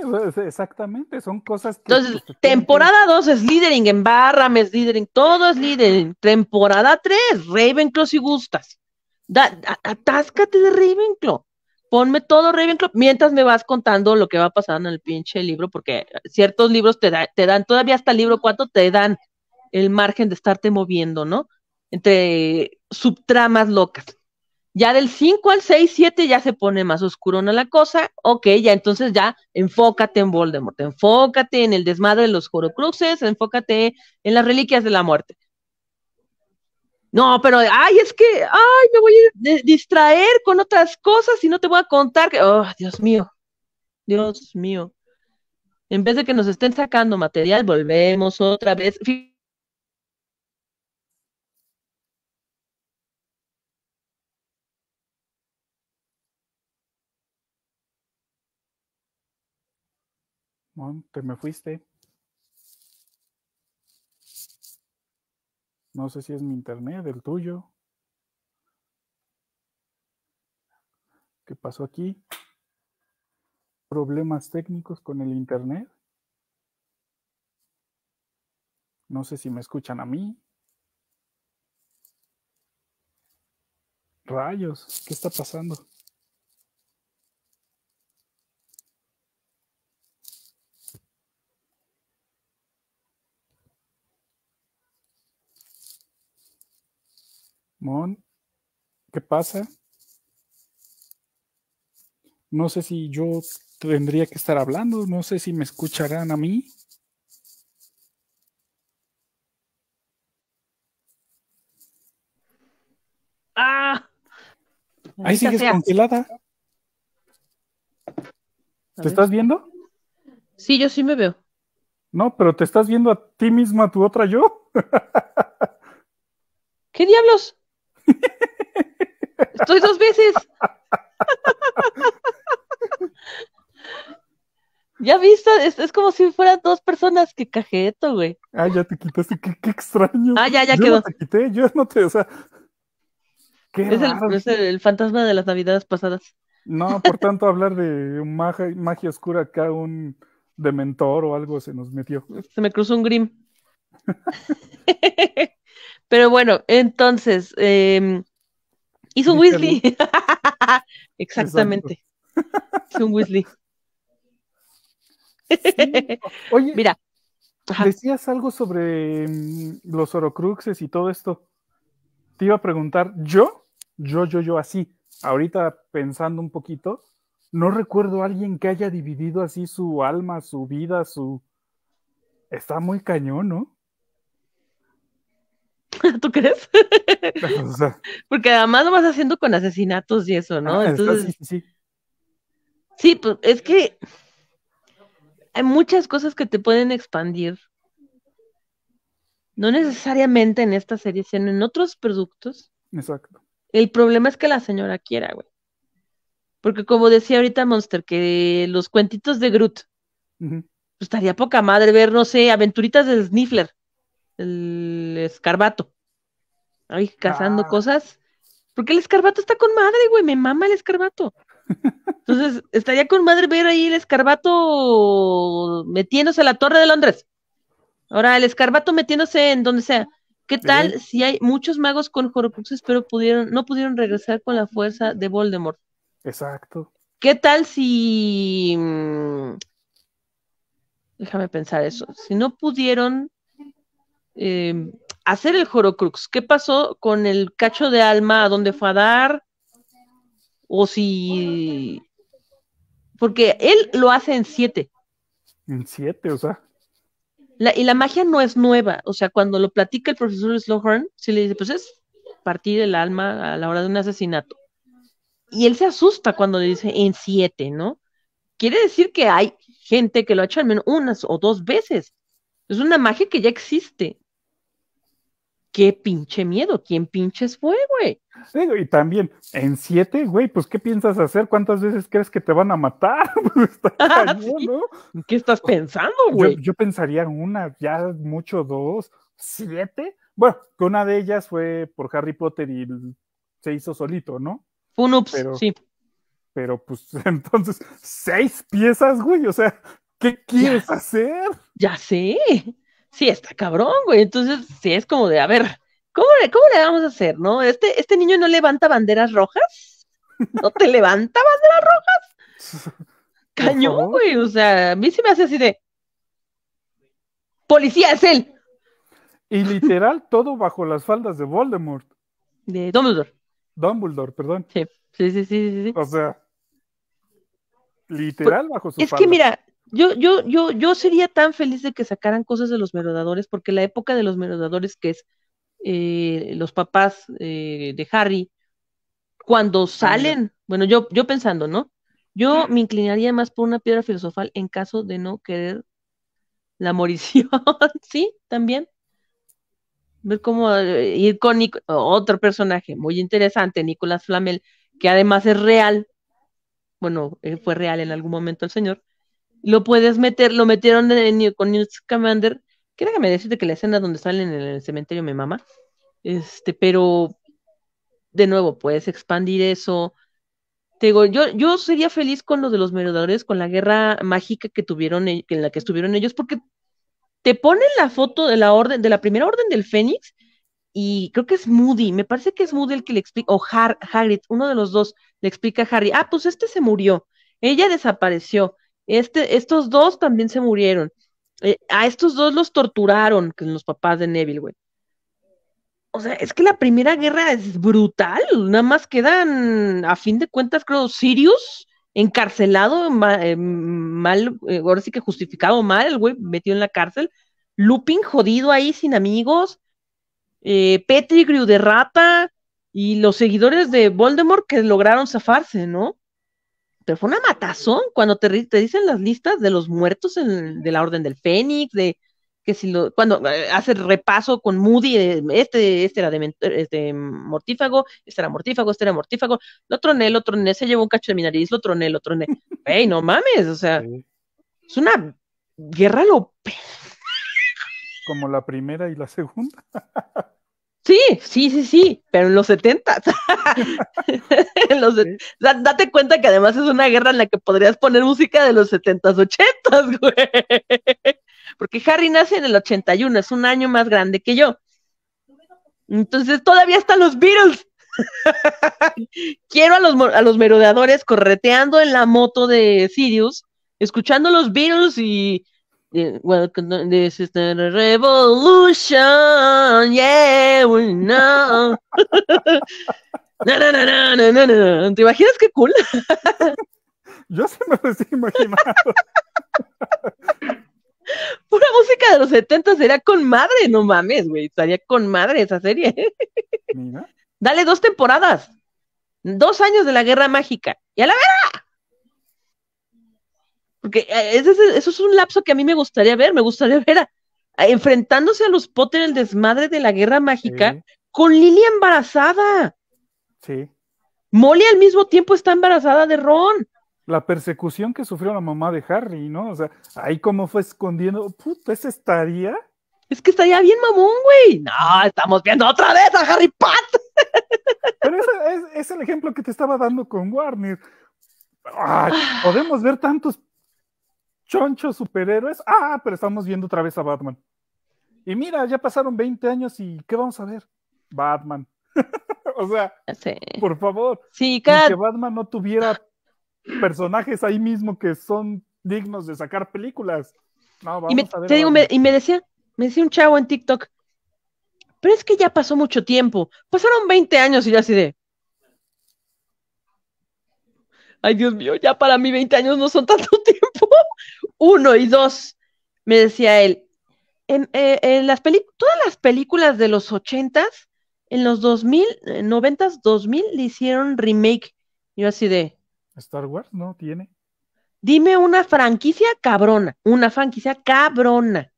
exactamente, son cosas Entonces, pues, temporada 2 es Lidering, en Barram es Lidering, todo es Lidering. Temporada 3, Ravenclaw si gustas. Da, atáscate de Ravenclaw. Ponme todo Ravenclaw mientras me vas contando lo que va a pasar en el pinche libro, porque ciertos libros te, te dan, todavía hasta el libro 4 te dan el margen de estarte moviendo, ¿no? Entre subtramas locas. Ya del 5 al 6, 7 ya se pone más en la cosa. Ok, ya entonces ya enfócate en Voldemort, enfócate en el desmadre de los Horocruxes, enfócate en las reliquias de la muerte. No, pero, ay, es que, ay, me voy a distraer con otras cosas y no te voy a contar que, oh, Dios mío, Dios mío. En vez de que nos estén sacando material, volvemos otra vez. Pues me fuiste. No sé si es mi internet, el tuyo. ¿Qué pasó aquí? Problemas técnicos con el internet. No sé si me escuchan a mí. Rayos, ¿qué está pasando? Mon, ¿qué pasa? No sé si yo tendría que estar hablando, no sé si me escucharán a mí. Ah, Ahí sigues congelada. ¿Te estás viendo? Sí, yo sí me veo. No, pero te estás viendo a ti misma, a tu otra yo. ¿Qué diablos? Estoy dos veces. ya viste, es, como si fueran dos personas que cajeto, güey. Ah, ya te quitaste, qué, extraño. Ah, ya, ya quedó. yo no te, es, el, fantasma de las navidades pasadas. No, por tanto, hablar de magia, magia oscura acá, un dementor o algo se nos metió. Se me cruzó un grim. Pero bueno, entonces, eh, hizo Weasley. Exactamente. Hizo un Weasley. Oye, mira. Decías algo sobre em, los orocruxes y todo esto. Te iba a preguntar, yo, yo, yo, yo, así, ahorita pensando un poquito, no recuerdo a alguien que haya dividido así su alma, su vida, su... Está muy cañón, ¿no? ¿Tú crees? Porque además lo vas haciendo con asesinatos y eso, ¿no? Ah, sí, pues es que hay muchas cosas que te pueden expandir. No necesariamente en esta serie, sino en otros productos. Exacto. El problema es que la señora quiera, güey. Porque como decía ahorita Monster, que los cuentitos de Groot, pues, estaría poca madre ver, no sé, aventuritas de Sniffler el escarbato. Ay, cazando ah. cosas. Porque el escarbato está con madre, güey. Me mama el escarbato. Entonces, estaría con madre ver ahí el escarbato metiéndose a la Torre de Londres. Ahora, el escarbato metiéndose en donde sea. ¿Qué tal si hay muchos magos con Horcruxes, pero pudieron, no pudieron regresar con la fuerza de Voldemort? Exacto. ¿Qué tal si. Mm, déjame pensar eso. Si no pudieron Em, hacer el Horocrux? ¿Qué pasó con el cacho de alma? ¿A dónde fue a dar? O si. Porque él lo hace en siete. En siete, o sea. y la magia no es nueva. O sea, cuando lo platica el profesor Slohorn, si le dice, pues es partir el alma a la hora de un asesinato. Y él se asusta cuando le dice en siete, ¿no? Quiere decir que hay gente que lo ha hecho al menos unas o dos veces. Es una magia que ya existe qué pinche miedo, quién pinches fue, güey. y también, en siete, güey, pues, ¿qué piensas hacer? ¿Cuántas veces crees que te van a matar? Pues, ¿Qué estás pensando, güey? Yo, pensaría una, ya mucho dos, siete. Bueno, que una de ellas fue por Harry Potter y se hizo solito, ¿no? Un ups, sí. Pero, pues, entonces, seis piezas, güey, o sea, ¿qué quieres hacer? Ya sé sí está cabrón, güey. Entonces, sí es como de, a ver, ¿cómo le, vamos a hacer, no? Este, este niño no levanta banderas rojas. ¿No te levanta banderas rojas? Cañón, güey. O sea, a mí se me hace así de. ¡Policía es él! Y literal, todo bajo las faldas de Voldemort. De Dumbledore. Dumbledore, perdón. Sí, sí, sí, sí. O sea, literal bajo su Es que mira, yo, yo, yo, yo sería tan feliz de que sacaran cosas de los merodadores, porque la época de los merodadores, que es eh, los papás eh, de Harry, cuando salen, bueno, yo, yo pensando, ¿no? Yo me inclinaría más por una piedra filosofal en caso de no querer la morición, ¿sí? También. Ver cómo eh, ir con otro personaje muy interesante, Nicolás Flamel, que además es real. Bueno, fue real en algún momento el señor lo puedes meter, lo metieron con Newt Commander. Que me decirte que la escena donde salen en el cementerio me mama. Este, pero de nuevo, puedes expandir eso. yo, yo sería feliz con lo de los merodeadores, con la guerra mágica que tuvieron, eh, en la que estuvieron ellos, porque te ponen la foto de la orden, de la primera orden del Fénix, y creo que es Moody, me parece que es Moody el que le explica, o Harry Hagrid, uno de los dos, le explica a Harry, ah, pues este se murió, ella desapareció, este, estos dos también se murieron. Eh, a estos dos los torturaron, que los papás de Neville, güey. O sea, es que la primera guerra es brutal. Nada más quedan, a fin de cuentas, creo, Sirius encarcelado, eh, mal, eh, ahora sí que justificado mal, el güey metido en la cárcel. Lupin jodido ahí, sin amigos. Petri, Griu de rata. Y los seguidores de Voldemort que lograron zafarse, ¿no? pero fue una matazón cuando te, te dicen las listas de los muertos de la Orden del Fénix, de que si lo, cuando eh, hace repaso con Moody, este, este era de este mortífago, este era mortífago, este era mortífago, lo troné, lo troné, se llevó un cacho de mi nariz, lo troné, lo troné. Ey, no mames, o sea, es una guerra lo... Como la primera y la segunda. Sí, sí, sí, sí, pero en los 70. Date cuenta que además es una guerra en la que podrías poner música de los 70s, 80 güey. Porque Harry nace en el 81, es un año más grande que yo. Entonces todavía están los Beatles. Quiero a los, a los merodeadores correteando en la moto de Sirius, escuchando los Beatles y Welcome to this is the revolution. Yeah, we know. no, no, no, no, no, no. ¿Te imaginas qué cool? Yo se me lo estoy imaginando. Pura música de los 70 sería con madre, no mames, güey. Estaría con madre esa serie. Mira. Dale dos temporadas. Dos años de la guerra mágica. ¡Y a la vera! Porque eh, eso es, un lapso que a mí me gustaría ver, me gustaría ver enfrentándose a los Potter, el desmadre de la guerra mágica, con Lily embarazada. Sí. Molly al mismo tiempo está embarazada de Ron. La persecución que sufrió la mamá de Harry, ¿no? O sea, ahí como fue escondiendo, puta, esa estaría. Es que estaría bien mamón, güey. No, estamos viendo otra vez a Harry Potter. Pero ese es, el ejemplo que te estaba dando con Warner. Ah. podemos ver tantos chonchos superhéroes. Ah, pero estamos viendo otra vez a Batman. Y mira, ya pasaron 20 años y ¿qué vamos a ver? Batman. o sea, por favor. Que Batman no tuviera personajes ahí mismo que son dignos de sacar películas. No, vamos y me, a ver, y me decía, me decía un chavo en TikTok, pero es que ya pasó mucho tiempo. Pasaron 20 años y ya así de. Ay, Dios mío, ya para mí 20 años no son tanto tiempo. Uno y dos, me decía él. En, eh, en todas las películas de los ochentas, en los 2000, mil, eh, noventas, dos 2000, le hicieron remake. Yo así de... Star Wars, ¿no? Tiene. Dime una franquicia cabrona, una franquicia cabrona,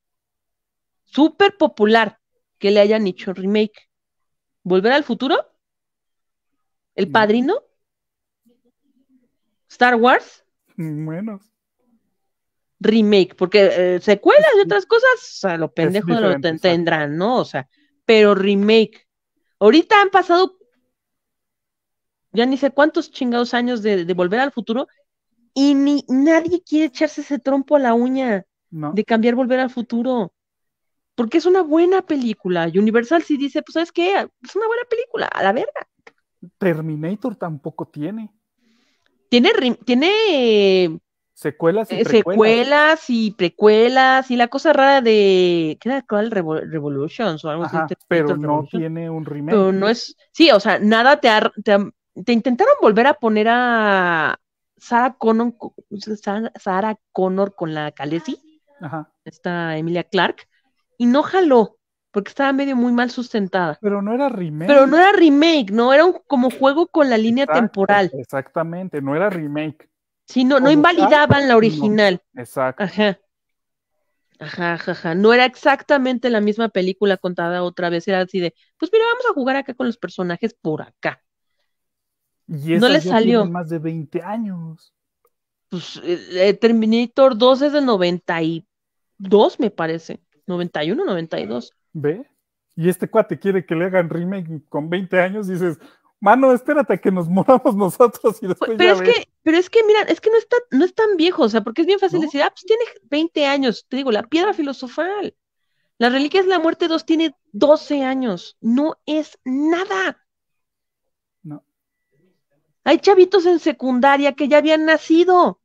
súper popular, que le hayan hecho remake. ¿Volver al futuro? ¿El mm. padrino? ¿Star Wars? Bueno remake, porque eh, secuelas y otras cosas, o sea, lo pendejo lo tendrán, ¿no? O sea, pero remake. Ahorita han pasado ya ni sé cuántos chingados años de, volver al futuro y ni nadie quiere echarse ese trompo a la uña de cambiar volver al futuro. Porque es una buena película. y Universal sí dice, pues sabes qué, es una buena película, a la verga. Terminator tampoco tiene. Tiene, tiene Secuelas y eh, precuelas. Secuelas y precuelas y la cosa rara de. ¿Qué era cuál? Revolutions o algo así. Pero no tiene un remake. no es. Sí, o sea, nada te, te, intentaron volver a poner a Sarah Connor, Sarah Connor con la Calesi. Ajá. Esta Emilia Clark. Y no jaló. Porque estaba medio muy mal sustentada. Pero no era remake. Pero no era remake, no, era un como juego con la línea temporal. Exactamente, no era remake Sí, no, no invalidaban la original. Exacto. Ajá. Ajá, ajá, No era exactamente la misma película contada otra vez. Era así de, pues mira, vamos a jugar acá con los personajes por acá. Y no le salió. Tiene más de 20 años. Pues eh, eh, Terminator 2 es de 92, me parece. 91, 92. ¿Ve? Y este cuate quiere que le hagan remake con 20 años. Y dices, Mano, ah, espérate que nos moramos nosotros y después pero es que Pero es que, mira, es que no, está, no es tan viejo, o sea, porque es bien fácil decir, ah, pues tiene 20 años, te digo, la piedra filosofal. La reliquia es la muerte 2 tiene 12 años, no es nada. No. Hay chavitos en secundaria que ya habían nacido.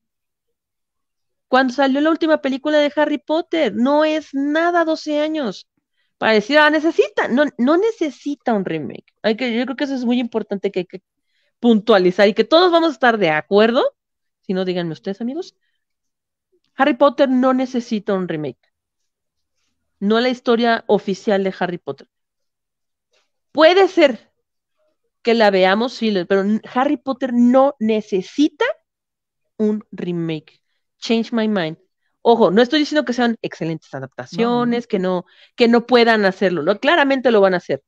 Cuando salió la última película de Harry Potter, no es nada 12 años para decir, ah, necesita, no, no necesita un remake. Hay que, yo creo que eso es muy importante que hay que puntualizar y que todos vamos a estar de acuerdo, si no díganme ustedes amigos, Harry Potter no necesita un remake. No la historia oficial de Harry Potter. Puede ser que la veamos, sí, pero Harry Potter no necesita un remake. Change my mind. Ojo, no estoy diciendo que sean excelentes adaptaciones, que no, que no puedan hacerlo, claramente lo van a hacer,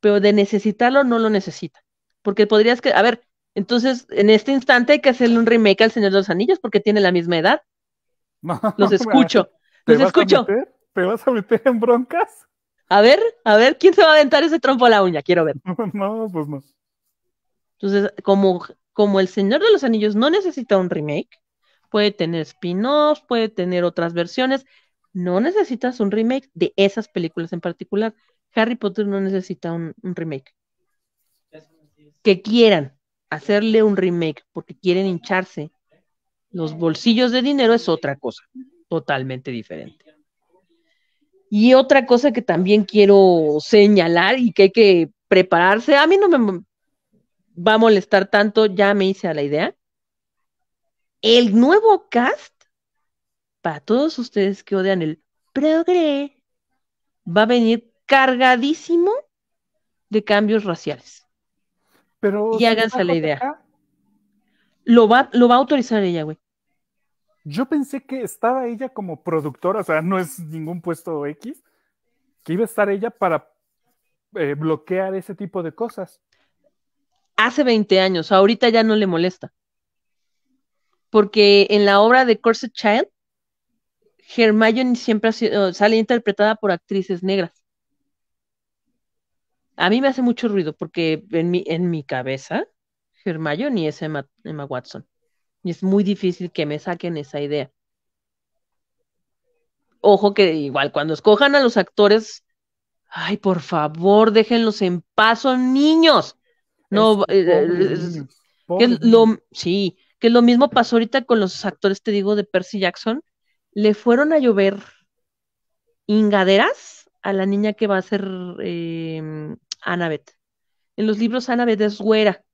pero de necesitarlo no lo necesita, porque podrías que, a ver, entonces en este instante hay que hacerle un remake al Señor de los Anillos porque tiene la misma edad. los escucho, los escucho. ¿Te vas a meter en broncas? A ver, a ver, ¿quién se va a aventar ese trompo a la uña? Quiero ver. No, pues no. Entonces, como, como el Señor de los Anillos no necesita un remake, puede tener spin-offs, puede tener otras versiones. No necesitas un remake de esas películas en particular. Harry Potter no necesita un, remake. Que quieran hacerle un remake porque quieren hincharse los bolsillos de dinero es otra cosa, totalmente diferente. Y otra cosa que también quiero señalar y que hay que prepararse, a mí no me va a molestar tanto, ya me hice a la idea, el nuevo cast, para todos ustedes que odian el progre, va a venir cargadísimo de cambios raciales. Pero y háganse la idea. lo va, lo va a autorizar ella, güey. Yo pensé que estaba ella como productora, o sea, no es ningún puesto X, que iba a estar ella para eh, bloquear ese tipo de cosas. Hace 20 años, ahorita ya no le molesta porque en la obra de Corset Child, Hermione siempre ha sido, sale interpretada por actrices negras. A mí me hace mucho ruido porque en mi, en mi cabeza Hermione es Emma, Watson. Y es muy difícil que me saquen esa idea. Ojo que igual cuando escojan a los actores, ay, por favor, déjenlos en paz, son niños. No, sí, que lo mismo pasó ahorita con los actores, te digo, de Percy Jackson. Le fueron a llover ingaderas a la niña que va a ser eh, Annabeth. En los libros Annabeth es güera.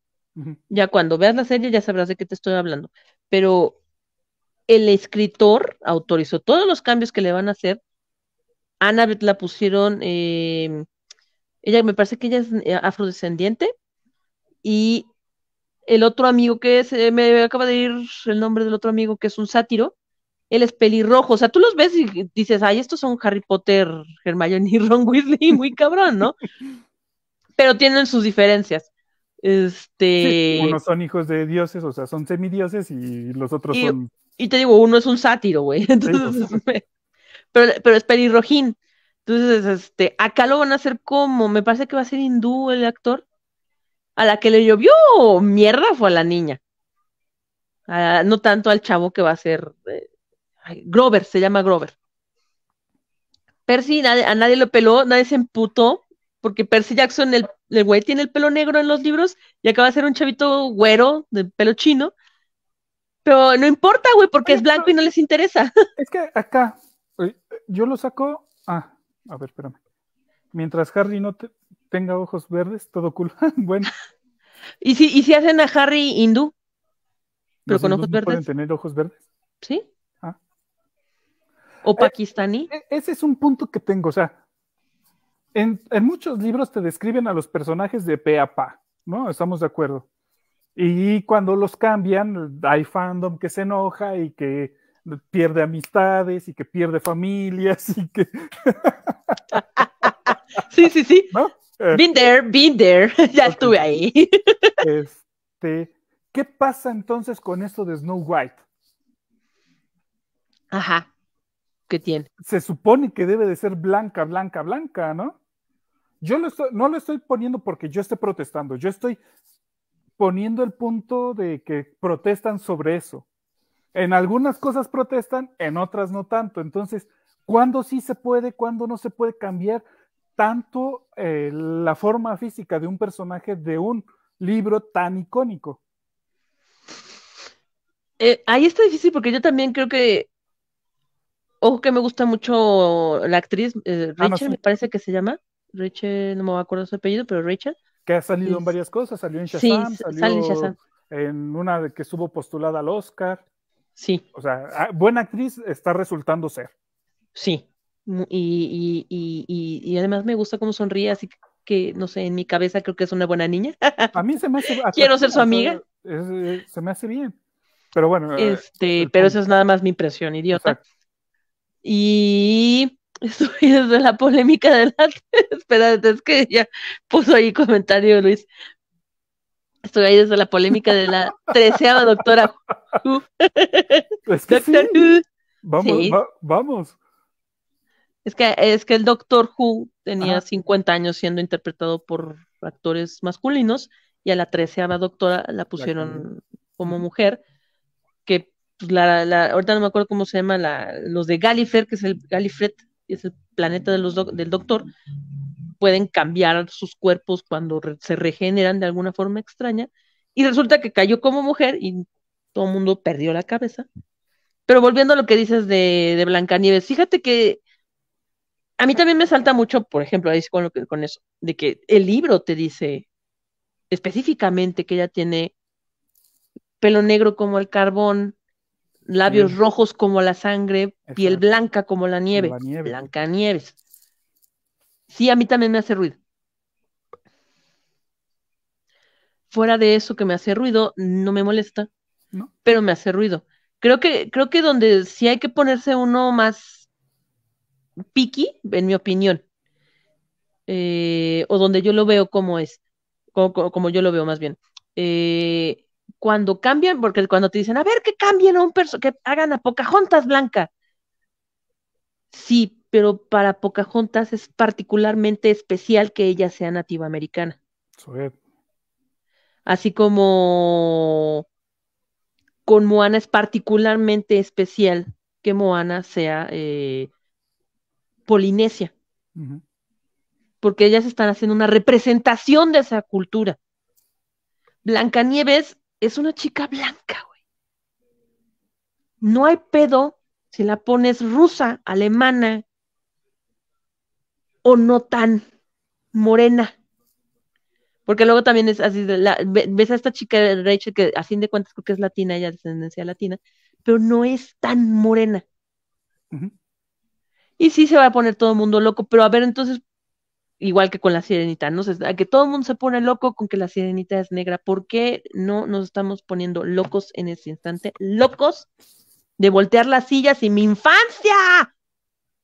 Ya cuando veas la serie ya sabrás de qué te estoy hablando. Pero el escritor autorizó todos los cambios que le van a hacer. Annabeth la pusieron, eh, ella me parece que ella es eh, afrodescendiente y el otro amigo que es, eh, me acaba de ir el nombre del otro amigo que es un sátiro, él es pelirrojo, o sea, tú los ves y dices, ay, estos son Harry Potter, Hermione y Ron Weasley, muy cabrón, ¿no? Pero tienen sus diferencias. Este... unos son hijos de dioses, o sea, son semidioses y los otros son... Y te digo, uno es un sátiro, güey. pero, pero es pelirrojín. Entonces, este, acá lo van a hacer como, me parece que va a ser hindú el actor a la que le llovió mierda fue a la niña. no tanto al chavo que va a ser eh, Grover, se llama Grover. Percy, a nadie lo peló, nadie se emputó, porque Percy Jackson, el, güey, tiene el pelo negro en los libros y acaba de ser un chavito güero de pelo chino. Pero no importa, güey, porque es blanco y no les interesa. Es que acá, eh, yo lo saco. Ah, a ver, espérame. Mientras Harry no, te, tenga ojos verdes, todo cool. bueno. ¿Y si, ¿Y si hacen a Harry hindú? Pero con ojos verdes. ¿Pueden tener ojos verdes? Sí. Ah. ¿O eh, pakistaní? Eh, ese es un punto que tengo, o sea, en, en, muchos libros te describen a los personajes de pe a pa, ¿no? Estamos de acuerdo. Y cuando los cambian, hay fandom que se enoja y que pierde amistades y que pierde familias y que... sí, sí, sí. ¿No? Eh, been there, been there, ya estuve ahí. Este, ¿Qué pasa entonces con esto de Snow White? Ajá, ¿qué tiene? Se supone que debe de ser blanca, blanca, blanca, ¿no? Yo no lo estoy poniendo porque yo esté protestando, yo estoy poniendo el punto de que protestan sobre eso. En algunas cosas protestan, en otras no tanto. Entonces, ¿cuándo sí se puede, cuándo no se puede cambiar? tanto eh, la forma física de un personaje de un libro tan icónico. Eh, ahí está difícil porque yo también creo que, ojo que me gusta mucho la actriz, eh, ah, me parece que se llama, Rachel, no me acuerdo su apellido, pero Rachel. Que ha salido en varias cosas, salió en Shazam, salió en, Shazam. en una que estuvo postulada al Oscar. Sí. O sea, ah, buena actriz está resultando ser. Sí, y, además me gusta cómo sonríe, así que, no sé, en mi cabeza creo que es una buena niña. A mí se me hace... Quiero ser su amiga. Se, me hace bien. Pero bueno. Eh, este, pero eso esa es nada más mi impresión, idiota. Y estoy desde la polémica de la... espera, es que ya puso ahí comentario Luis. Estoy ahí desde la polémica de la treceava doctora. es que Vamos, vamos. Es que, es que el Doctor Who tenía 50 años siendo interpretado por actores masculinos y a la treceava doctora la pusieron como mujer, que pues, la, la, ahorita no me acuerdo cómo se llama, los de Gallifrey que es el Gallifrey es el planeta de los del doctor, pueden cambiar sus cuerpos cuando se regeneran de alguna forma extraña, y resulta que cayó como mujer y todo el mundo perdió la cabeza. Pero volviendo a lo que dices de, de Blancanieves, fíjate que a mí también me salta mucho, por ejemplo, ahí con, lo con eso, de que el libro te dice específicamente que ella tiene pelo negro como el carbón, labios rojos como la sangre, piel blanca como la nieve, blanca nieves. Sí, a mí también me hace ruido. Fuera de eso que me hace ruido, no me molesta, pero me hace ruido. Creo que, creo que donde sí hay que ponerse uno más Piki, en mi opinión, eh, o donde yo lo veo como es, como, yo lo veo más bien. Eh, cuando cambian, porque cuando te dicen, a ver, que cambien a un personaje, que hagan a Pocahontas blanca. Sí, pero para Pocahontas es particularmente especial que ella sea nativa americana. Así como con Moana es particularmente especial que Moana sea eh, Polinesia. Porque ellas están haciendo una representación de esa cultura. Blancanieves es una chica blanca, güey. No hay pedo si la pones rusa, alemana o no tan morena. Porque luego también es así, ves a esta chica Rachel que a fin de cuentas creo que es latina, ella es de descendencia latina, pero no es tan morena. Y sí se va a poner todo el mundo loco, pero a ver, entonces, igual que con la sirenita, ¿no? A que todo el mundo se pone loco con que la sirenita es negra. ¿Por qué no nos estamos poniendo locos en ese instante? Locos de voltear las sillas y mi infancia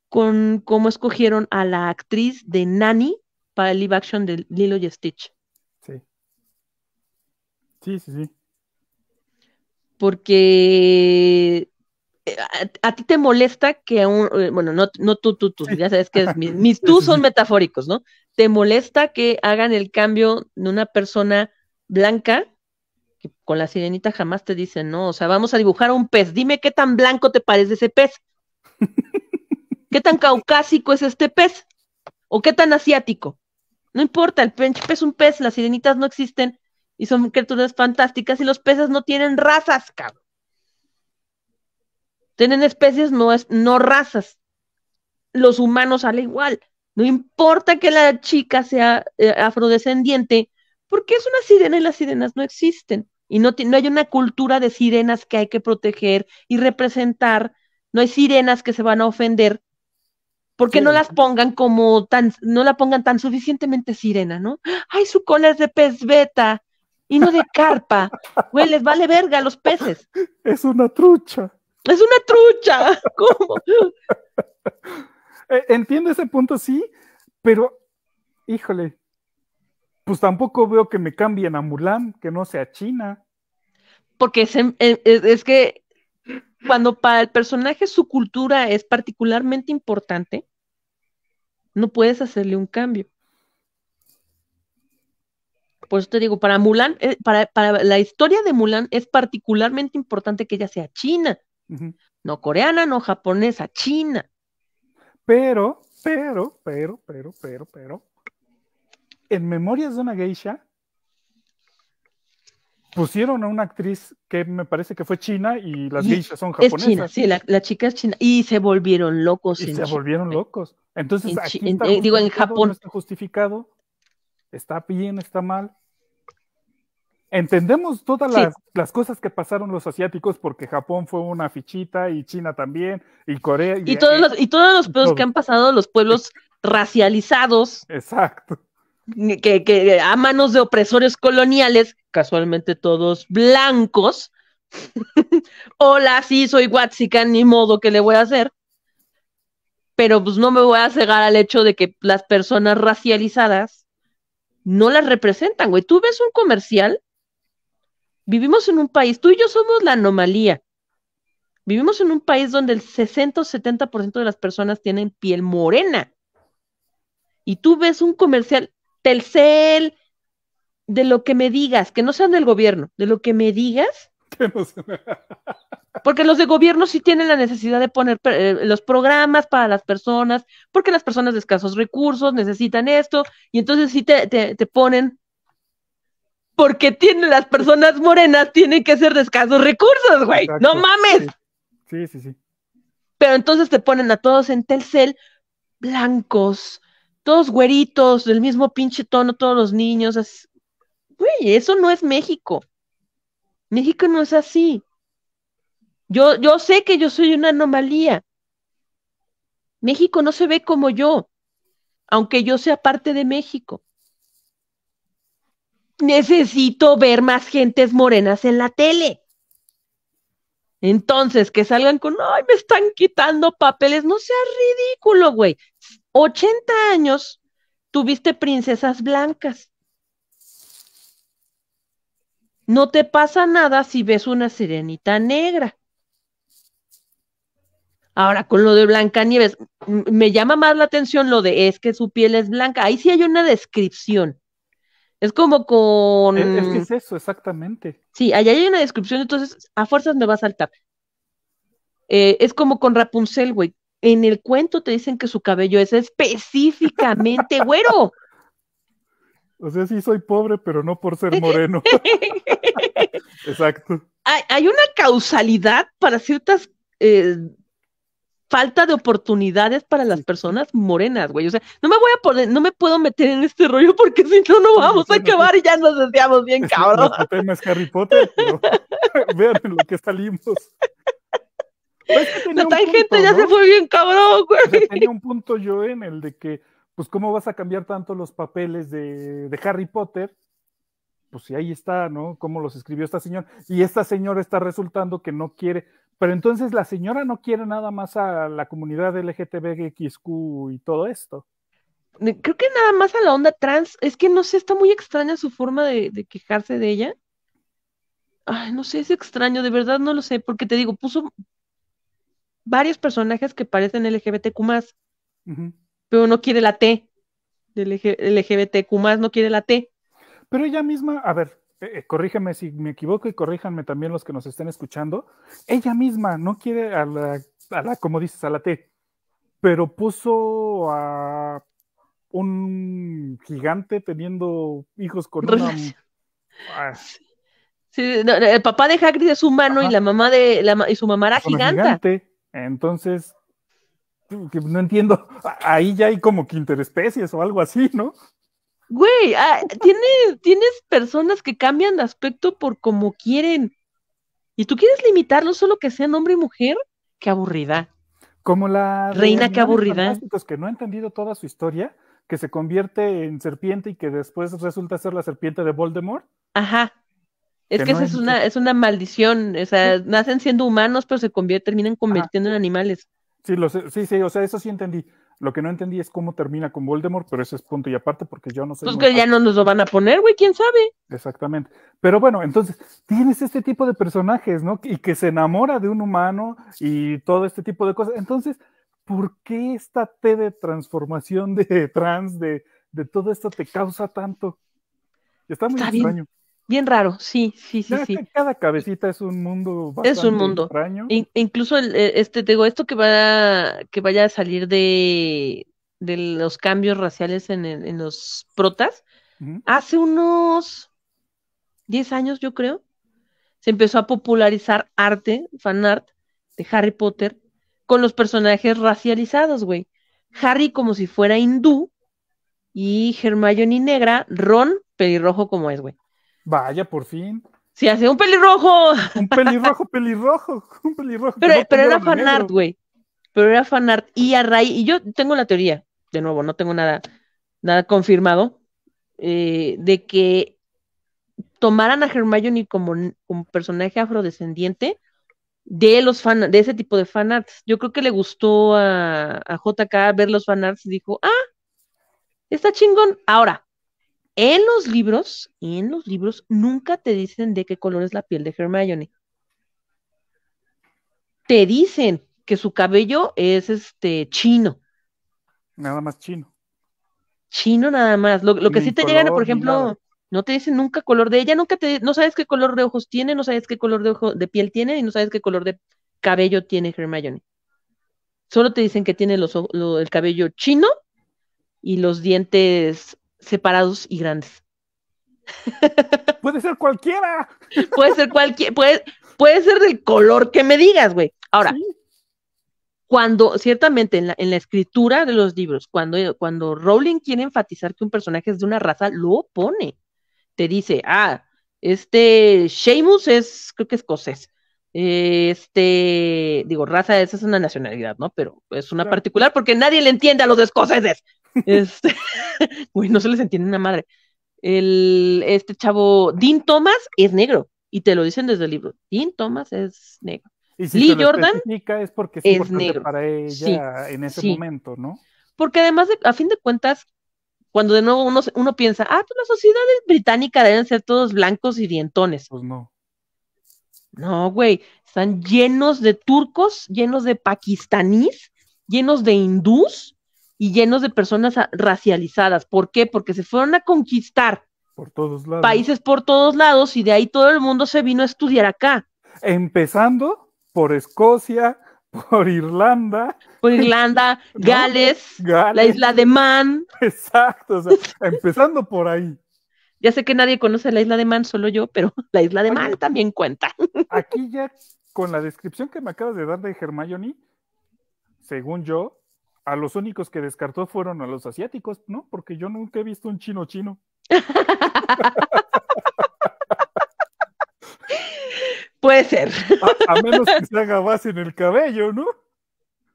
con cómo escogieron a la actriz de Nani para el live action de Lilo y Stitch. Sí. Sí, sí, sí. Porque eh, a, ti te molesta que eh, bueno, no, tú, tú, tú, ya sabes que mis, tú son metafóricos, ¿no? Te molesta que hagan el cambio de una persona blanca, que con la sirenita jamás te dicen, no, o sea, vamos a dibujar un pez, dime qué tan blanco te parece ese pez, qué tan caucásico es este pez, o qué tan asiático. No importa, el pez es un pez, las sirenitas no existen y son criaturas fantásticas y los peces no tienen razas, cabrón. Tienen especies, no, es, no razas. Los humanos al igual. No importa que la chica sea eh, afrodescendiente, porque es una sirena y las sirenas no existen. Y no, hay una cultura de sirenas que hay que proteger y representar. No hay sirenas que se van a ofender porque no las pongan como tan, no la pongan tan suficientemente sirena, no? Ay, su cola es de pez beta y no de carpa. Güey, les vale verga a los peces. Es una trucha es una trucha. ¿Cómo? Eh, entiendo ese punto, sí, pero híjole, pues tampoco veo que me cambien a Mulan, que no sea China. Porque eh, eh, es, que cuando para el personaje su cultura es particularmente importante, no puedes hacerle un cambio. Por eso te digo, para Mulan, para la historia de Mulan es particularmente importante que ella sea china. No coreana, no japonesa, china. Pero, pero, pero, pero, pero, pero. En Memorias de una Geisha pusieron a una actriz que me parece que fue china y las geishas son japonesas. Es china, sí, la, chica es china. Y se volvieron locos. Y se volvieron locos. Entonces, aquí eh, digo, en Japón. No está justificado, está bien, está mal entendemos todas las, cosas que pasaron los asiáticos porque Japón fue una fichita y China también y Corea y, todos los todos los pueblos que han pasado los pueblos racializados exacto que, a manos de opresores coloniales casualmente todos blancos hola sí soy Watsika ni modo que le voy a hacer pero pues no me voy a cegar al hecho de que las personas racializadas no las representan, güey. Tú ves un comercial Vivimos en un país, tú y yo somos la anomalía. Vivimos en un país donde el 60 o 70% de las personas tienen piel morena. Y tú ves un comercial, Telcel, de lo que me digas, que no sean del gobierno, de lo que me digas. Porque los de gobierno sí tienen la necesidad de poner eh, los programas para las personas, porque las personas de escasos recursos necesitan esto, y entonces sí te, te, te ponen porque tiene, las personas morenas tienen que ser de escasos recursos, güey. no mames. Sí. sí, sí, Pero entonces te ponen a todos en Telcel blancos, todos güeritos, del mismo pinche tono, todos los niños. Güey, eso no es México. México no es así. Yo, yo sé que yo soy una anomalía. México no se ve como yo, aunque yo sea parte de México necesito ver más gentes morenas en la tele. Entonces, que salgan con, ay, me están quitando papeles, no seas ridículo, güey. 80 años tuviste princesas blancas. No te pasa nada si ves una sirenita negra. Ahora, con lo de Blancanieves, me llama más la atención lo de es que su piel es blanca. Ahí sí hay una descripción. Es como con. Es, que es eso, exactamente. Sí, allá hay una descripción, entonces a fuerzas me va a saltar. Eh, es como con Rapunzel, güey. En el cuento te dicen que su cabello es específicamente güero. O sea, sí soy pobre, pero no por ser moreno. Exacto. Hay, una causalidad para ciertas eh, falta de oportunidades para las personas morenas, güey. O sea, no me voy a poner, no me puedo meter en este rollo porque si no, no pues vamos a acabar y ya nos deseamos bien, cabrón. El tema es Harry Potter, pero vean lo que salimos. No hay la ya se fue bien cabrón, güey. tenía un punto yo en el de que, pues, ¿cómo vas a cambiar tanto los papeles de, de Harry Potter? Pues si ahí está, ¿no? ¿Cómo los escribió esta señora? Y esta señora está resultando que no quiere, pero entonces la señora no quiere nada más a la comunidad LGTBXQ y todo esto. Creo que nada más a la onda trans. Es que no sé, está muy extraña su forma de, quejarse de ella. Ay, no sé, es extraño, de verdad no lo sé, porque te digo, puso varios personajes que parecen LGBTQ, más, pero no quiere la T. LG, LGBTQ, no quiere la T. Pero ella misma, a ver, eh, eh, corríjame si me equivoco y corríjanme también los que nos estén escuchando, ella misma no quiere a la, como dices, a la T, pero puso a un gigante teniendo hijos con una... Ah. el papá de Hagrid es humano y la mamá de la, y su mamá era gigante. Entonces, no entiendo, ahí ya hay como quinterespecies o algo así, ¿no? Güey, ah, tienes, personas que cambian de aspecto por como quieren. ¿Y tú quieres limitarlo solo que sean hombre y mujer? Qué aburrida. Como la reina, qué aburrida. Que no ha entendido toda su historia, que se convierte en serpiente y que después resulta ser la serpiente de Voldemort. Ajá. Es que, esa es una, es una maldición. O sea, nacen siendo humanos, pero se convierten, terminan convirtiendo en animales. Sí, sí, sí, o sea, eso sí entendí. Lo que no entendí es cómo termina con Voldemort, pero ese es punto y aparte porque yo no sé. Pues que ya no nos lo van a poner, güey, quién sabe. Exactamente. Pero bueno, entonces tienes este tipo de personajes, ¿no? Y que se enamora de un humano y todo este tipo de cosas. Entonces, ¿por qué esta T de transformación de trans, de, de todo esto te causa tanto? Está muy extraño. Bien raro, sí, sí, sí, sí. Cada cabecita es un mundo bastante es un mundo. extraño. incluso eh, este digo esto que va que vaya a salir de, de los cambios raciales en, en los protas. Hace unos 10 años, yo creo, se empezó a popularizar arte, fan art de Harry Potter con los personajes racializados, güey. Harry como si fuera hindú y Hermione negra, Ron pelirrojo como es, güey. Vaya, por fin. Sí, hace un pelirrojo. Un pelirrojo, pelirrojo, un pelirrojo. Pero, era fanart, güey. Pero era fanart. Y a Ray y yo tengo la teoría, de nuevo, no tengo nada, nada confirmado, eh, de que tomaran a Hermione como, un personaje afrodescendiente de los fan, de ese tipo de fanarts. Yo creo que le gustó a, a JK ver los fanarts y dijo, ah, está chingón. Ahora, en los libros, en los libros, nunca te dicen de qué color es la piel de Hermione. Te dicen que su cabello es este chino. Nada más chino. Chino nada más. Lo, que sí te llegan, por ejemplo, no te dicen nunca color de ella, nunca te, no sabes qué color de ojos tiene, no sabes qué color de, piel tiene y no sabes qué color de cabello tiene Hermione. Solo te dicen que tiene los, el cabello chino y los dientes separados y grandes. Puede ser cualquiera. Puede ser cualquier, puede, puede ser del color que me digas, güey. Ahora, cuando, ciertamente en la, escritura de los libros, cuando, cuando Rowling quiere enfatizar que un personaje es de una raza, lo pone. Te dice, ah, este Seamus es, creo que escocés. Este, digo, raza, esa es una nacionalidad, ¿no? Pero es una particular porque nadie le entiende a los escoceses. Este, no se les entiende una madre. El, este chavo, Dean Thomas, es negro. Y te lo dicen desde el libro. Dean Thomas es negro. Lee Jordan es porque es, negro. para ella en ese momento, ¿no? Porque además, a fin de cuentas, cuando de nuevo uno, uno piensa, ah, pues la sociedad británica deben ser todos blancos y dientones. Pues no. No, güey, están llenos de turcos, llenos de pakistaníes, llenos de hindús, y llenos de personas racializadas. ¿Por qué? Porque se fueron a conquistar por todos países por todos lados y de ahí todo el mundo se vino a estudiar acá. Empezando por Escocia, por Irlanda. Por Irlanda, Gales, la isla de Man. Exacto, empezando por ahí. Ya sé que nadie conoce la isla de Man, solo yo, pero la isla de Man también cuenta. Aquí ya, con la descripción que me acabas de dar de Hermione, según yo, a los únicos que descartó fueron a los asiáticos, ¿no? Porque yo nunca he visto un chino chino. Puede ser. A, menos que se haga base en el cabello, ¿no?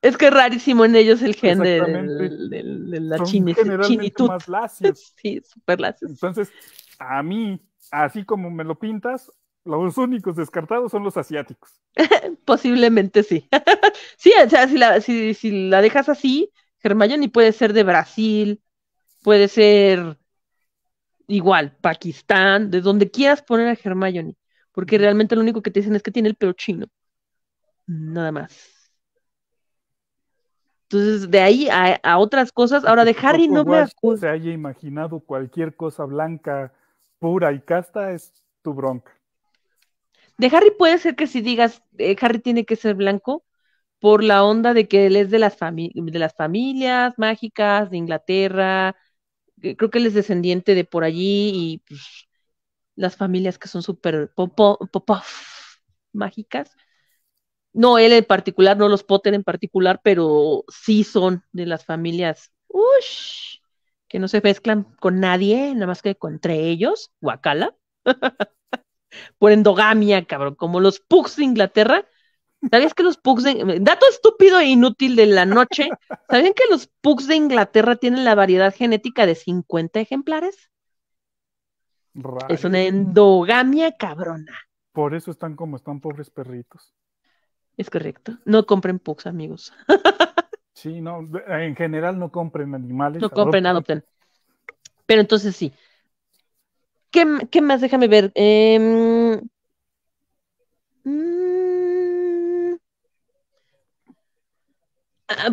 Es que es rarísimo en ellos el gen de, la Son generalmente Más Sí, súper Entonces, a mí, así como me lo pintas, los únicos descartados son los asiáticos. Posiblemente sí. sí, o sea, si la, si, si la dejas así, Germayoni puede ser de Brasil, puede ser igual, Pakistán, de donde quieras poner a Germayoni, porque realmente lo único que te dicen es que tiene el pelo chino. Nada más. Entonces, de ahí a, otras cosas. Ahora, de Harry no me acuerdo. se haya imaginado cualquier cosa blanca, pura y casta, es tu bronca. De Harry puede ser que si digas, eh, Harry tiene que ser blanco por la onda de que él es de las, de las familias mágicas de Inglaterra, creo que él es descendiente de por allí y pues, las familias que son súper mágicas. No, él en particular, no los Potter en particular, pero sí son de las familias ush, que no se mezclan con nadie, nada más que entre ellos, guacala por endogamia, cabrón, como los pugs de Inglaterra. ¿Sabías que los pugs de... Dato estúpido e inútil de la noche. ¿Sabían que los pugs de Inglaterra tienen la variedad genética de 50 ejemplares? Es una endogamia cabrona. Por eso están como están pobres perritos. Es correcto. No compren pugs, amigos. sí, no, en general no compren animales. No compren, adopten. Pero entonces sí, ¿Qué, más? Déjame ver. Em, mm,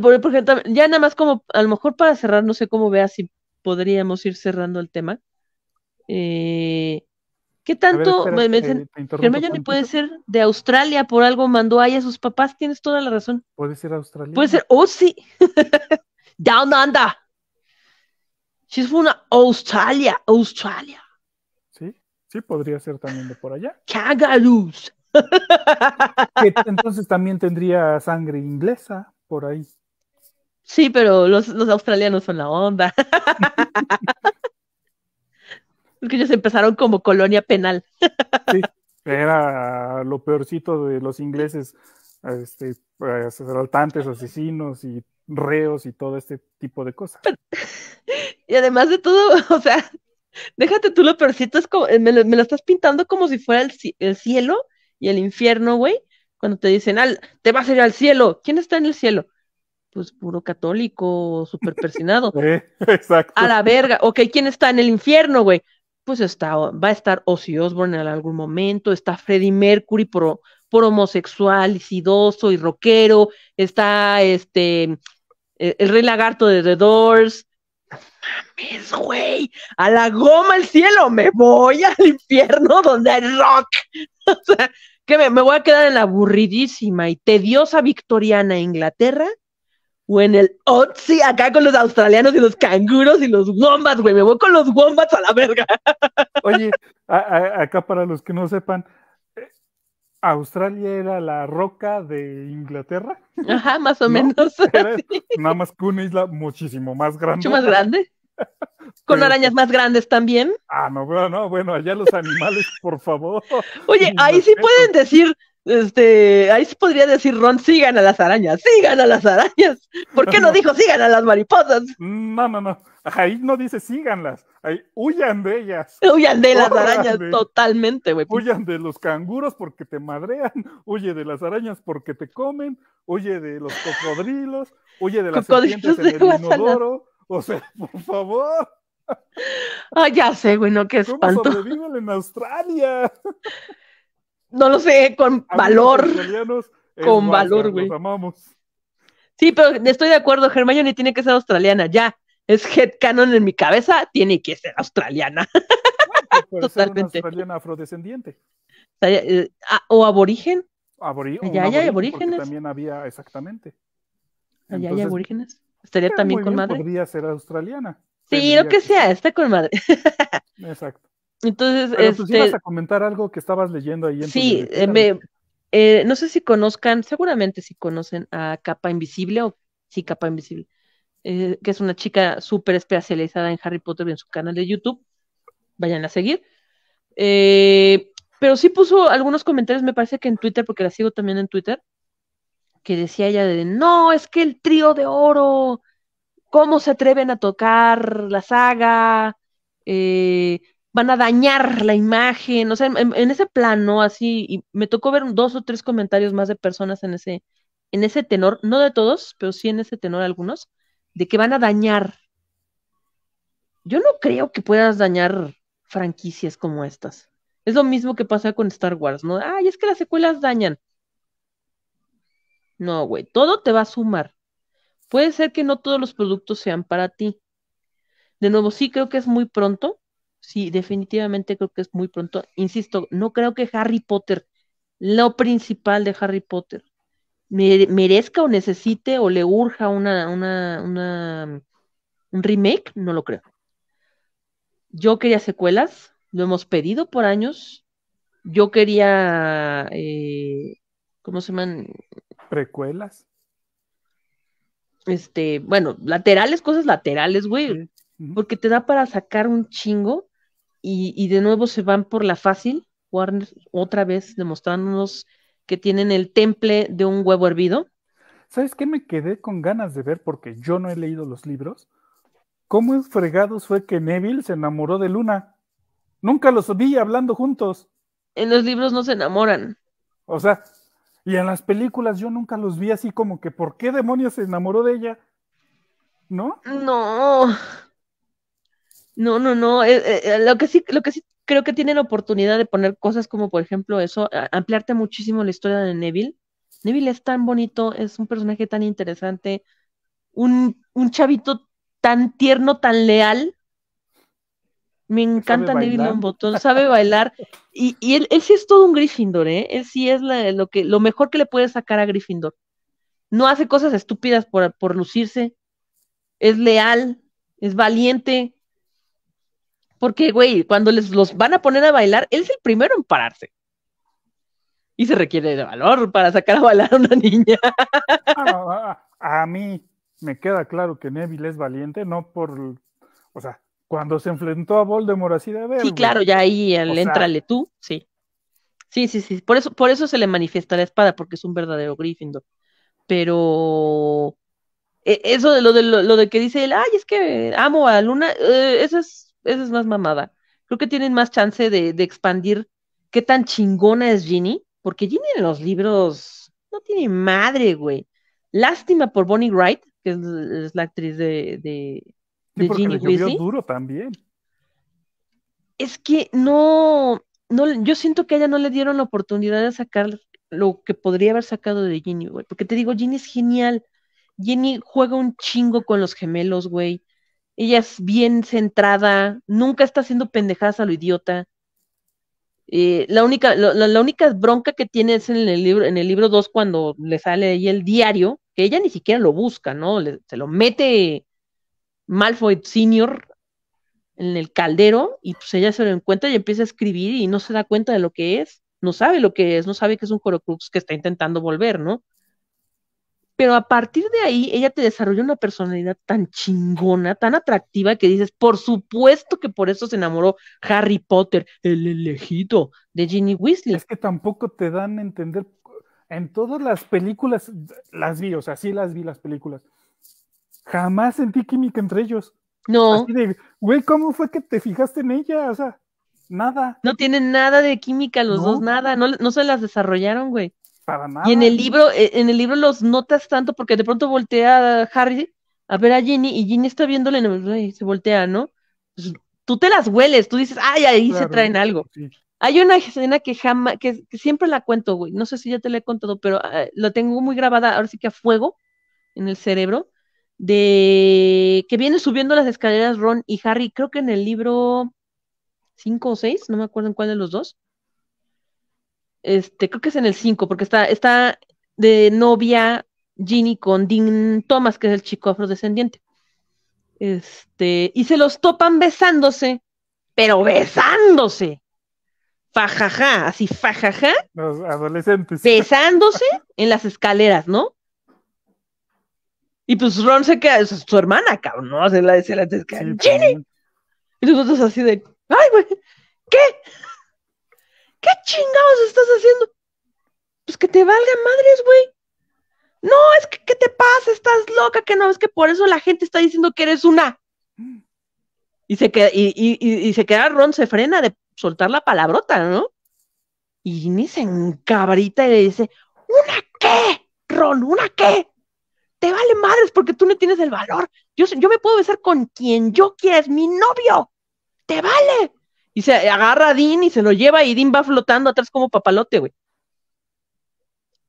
por, ejemplo, ya nada más como, a lo mejor para cerrar, no sé cómo veas si podríamos ir cerrando el tema. Eh, ¿Qué tanto Germán, puede ser de Australia por algo mandó ahí a sus papás? Tienes toda la razón. Puede ser Australia. Puede ser, oh sí. Down under. She's from Australia, Australia. Sí, podría ser también de por allá. ¡Chagalus! Que entonces también tendría sangre inglesa por ahí. Sí, pero los, australianos son la onda. Porque ellos empezaron como colonia penal. Sí, era lo peorcito de los ingleses, este, pues, asaltantes, asesinos y reos y todo este tipo de cosas. y además de todo, o sea, Déjate tú lo peorcito, como, eh, me lo, estás pintando como si fuera el, cielo y el infierno, güey. Cuando te dicen, al, te vas a ir al cielo. ¿Quién está en el cielo? Pues puro católico, súper persinado. Eh, exacto. A la verga. Ok, ¿quién está en el infierno, güey? Pues está, va a estar Ozzy Osbourne en algún momento, está Freddie Mercury por, homosexual y y rockero, está este el, eh, el rey lagarto de The mames, pues, güey, a la goma el cielo, me voy al infierno donde hay rock. O sea, que me, voy a quedar en la aburridísima y tediosa victoriana Inglaterra o en el Otsi oh, acá con los australianos y los canguros y los wombats, güey, me voy con los wombats a la verga. Oye, acá para los que no sepan, Australia era la roca de Inglaterra. Ajá, más o menos. Nada más que una isla muchísimo más grande. Mucho más grande. Con arañas más grandes también. Ah, no, bueno, bueno, allá los animales, por favor. Oye, ahí sí pueden decir, este, ahí se podría decir Ron, sigan a las arañas, sigan a las arañas. ¿Por qué no, dijo sigan a las mariposas? Mm, no, no, no. Ahí no dice síganlas, ahí huyan de ellas. Huyan de las arañas totalmente, güey. Huyan de los canguros porque te madrean, huye de las arañas porque te comen, huye de los cocodrilos, huye de las serpientes en el inodoro. O sea, por favor. Ah, ya sé, güey, no, qué espanto. ¿Cómo sobreviven en Australia? no lo sé, con valor. Con valor, güey. Sí, pero estoy de acuerdo, ni tiene que ser australiana, ya. Es head canon en mi cabeza, tiene que ser australiana. Pues, Totalmente. australiana afrodescendiente. O, eh, ah, aborigen. aborígenes. También había, exactamente. Ya, hay aborígenes. Estaría eh, también con madre. Podría ser australiana. Sí, lo que, que sea, está con madre. Exacto. Entonces, Pero, pues, este ibas a comentar algo que estabas leyendo ahí. sí, eh, eh, no sé si conozcan, seguramente si conocen a Capa Invisible o sí, Capa Invisible, eh, que es una chica súper especializada en Harry Potter Y en su canal de YouTube. Vayan a seguir. pero sí puso algunos comentarios, me parece que en Twitter, porque la sigo también en Twitter, que decía ella de, no, es que el trío de oro, ¿cómo se atreven a tocar la saga? Eh, van a dañar la imagen, o sea, en, ese plano así, y me tocó ver dos o tres comentarios más de personas en ese, en ese tenor, no de todos, pero sí en ese tenor algunos, de que van a dañar. Yo no creo que puedas dañar franquicias como estas. Es lo mismo que pasa con Star Wars, ¿no? Ay, es que las secuelas dañan. No, güey, todo te va a sumar. Puede ser que no todos los productos sean para ti. De nuevo, sí creo que es muy pronto, sí, definitivamente creo que es muy pronto. Insisto, no creo que Harry Potter, lo principal de Harry Potter, merezca o necesite o le urja una, una, una, un remake, no lo creo. Yo quería secuelas, lo hemos pedido por años. Yo quería, eh, ¿cómo se llaman? Precuelas. Este, bueno, laterales, cosas laterales, güey. Porque te da para sacar un chingo y, de nuevo se van por la fácil. Warner otra vez demostrándonos que tienen el temple de un huevo hervido. ¿Sabes qué me quedé con ganas de ver porque yo no he leído los libros? ¿Cómo fregados fue que Neville se enamoró de Luna? Nunca los vi hablando juntos. En los libros no se enamoran. O sea, y en las películas yo nunca los vi así como que ¿por qué demonios se enamoró de ella? ¿No? No. No, no, no. Eh, eh, lo que sí, lo que sí creo que tienen oportunidad de poner cosas como, por ejemplo, eso, ampliarte muchísimo la historia de Neville. Neville es tan bonito, es un personaje tan interesante, un, chavito tan tierno, tan leal. Me encanta Neville botón, sabe bailar. Y, él, sí es todo un Gryffindor, ¿eh? Él sí es lo, que, lo mejor que le puede sacar a Gryffindor. No hace cosas estúpidas por, por lucirse. Es leal, es valiente, porque, güey, cuando les los van a poner a bailar, él es el primero en pararse. Y se requiere de valor para sacar a bailar a una niña. Ah, a, mí me queda claro que Neville es valiente, no por. O sea, cuando se enfrentó a Voldemort así de ver. Sí, claro, ya ahí el, entrale tú, sí. Sí, sí, sí. Por eso, por eso se le manifiesta la espada, porque es un verdadero Gryffindor. Pero eh, eso de lo de lo, de que dice él, ay, es que amo a Luna, eh, eso es eso es más mamada. Creo que tienen más chance de, expandir qué tan chingona es Ginny, porque Ginny en los libros no tiene madre, güey. Lástima por Bonnie Wright, que es, la actriz de, de, Ginny también. Es que no, no, yo siento que a ella no le dieron la oportunidad de sacar lo que podría haber sacado de Ginny, güey. Porque te digo, Ginny es genial. Ginny juega un chingo con los gemelos, güey. Ella es bien centrada, nunca está haciendo pendejadas a lo idiota. Eh, la, única, la, bronca que tiene es en el libro, en el libro 2 cuando le sale ahí el diario, que ella ni siquiera lo busca, ¿no? se lo mete Malfoy Senior en el caldero y pues ella se lo encuentra y empieza a escribir y no se da cuenta de lo que es, no sabe lo que es, no sabe que es un Horocrux que está intentando volver, ¿no? Pero a partir de ahí, ella te desarrolla una personalidad tan chingona, tan atractiva, que dices, por supuesto que por eso se enamoró Harry Potter, el elegido de Ginny Weasley. Es que tampoco te dan a entender, en todas las películas, las vi, o sea, sí las vi las películas, jamás sentí química entre ellos. No. Así de, güey, ¿cómo fue que te fijaste en ella? O sea, nada. No tienen nada de química los dos, nada, no, no se las desarrollaron, güey. Y en el libro, eh, en el libro los notas tanto porque de pronto voltea Harry a ver a Ginny y Ginny está viéndole y se voltea, ¿no? Pues, tú te las hueles, tú dices, ay, ahí se traen algo. Hay una escena que jamás, que, siempre la cuento, güey, no sé si ya te la he contado, pero ah, la tengo muy grabada, ahora sí que a fuego, en el cerebro, de que viene subiendo las escaleras Ron y Harry, creo que en el libro 5 o 6, no me acuerdo en cuál de los dos, este, creo que es en el 5, porque está, está de novia Ginny con Dean Thomas, que es el chico afrodescendiente. Este, y se los topan besándose, pero besándose. Fajaja, así fajaja. Los adolescentes. Besándose en las escaleras, ¿no? Y pues Ron se queda, es su hermana, cabrón, ¿no? Se la, dice la, Ginny. Pues. Y nosotros así de, ay, chingados estás haciendo? Pues que te valga madres, güey. No, es que, ¿qué te pasa? Estás loca, que no, es que por eso la gente está diciendo que eres una. Y se queda, y, se queda Ron, se frena de soltar la palabrota, ¿no? Y ni se encabrita y le dice, ¿una qué, Ron? ¿Una qué? Te vale madres porque tú no tienes el valor. Yo, yo me puedo besar con quien yo quiera, es mi novio. Te vale. Y se agarra a Dean y se lo lleva y Dean va flotando atrás como papalote, güey.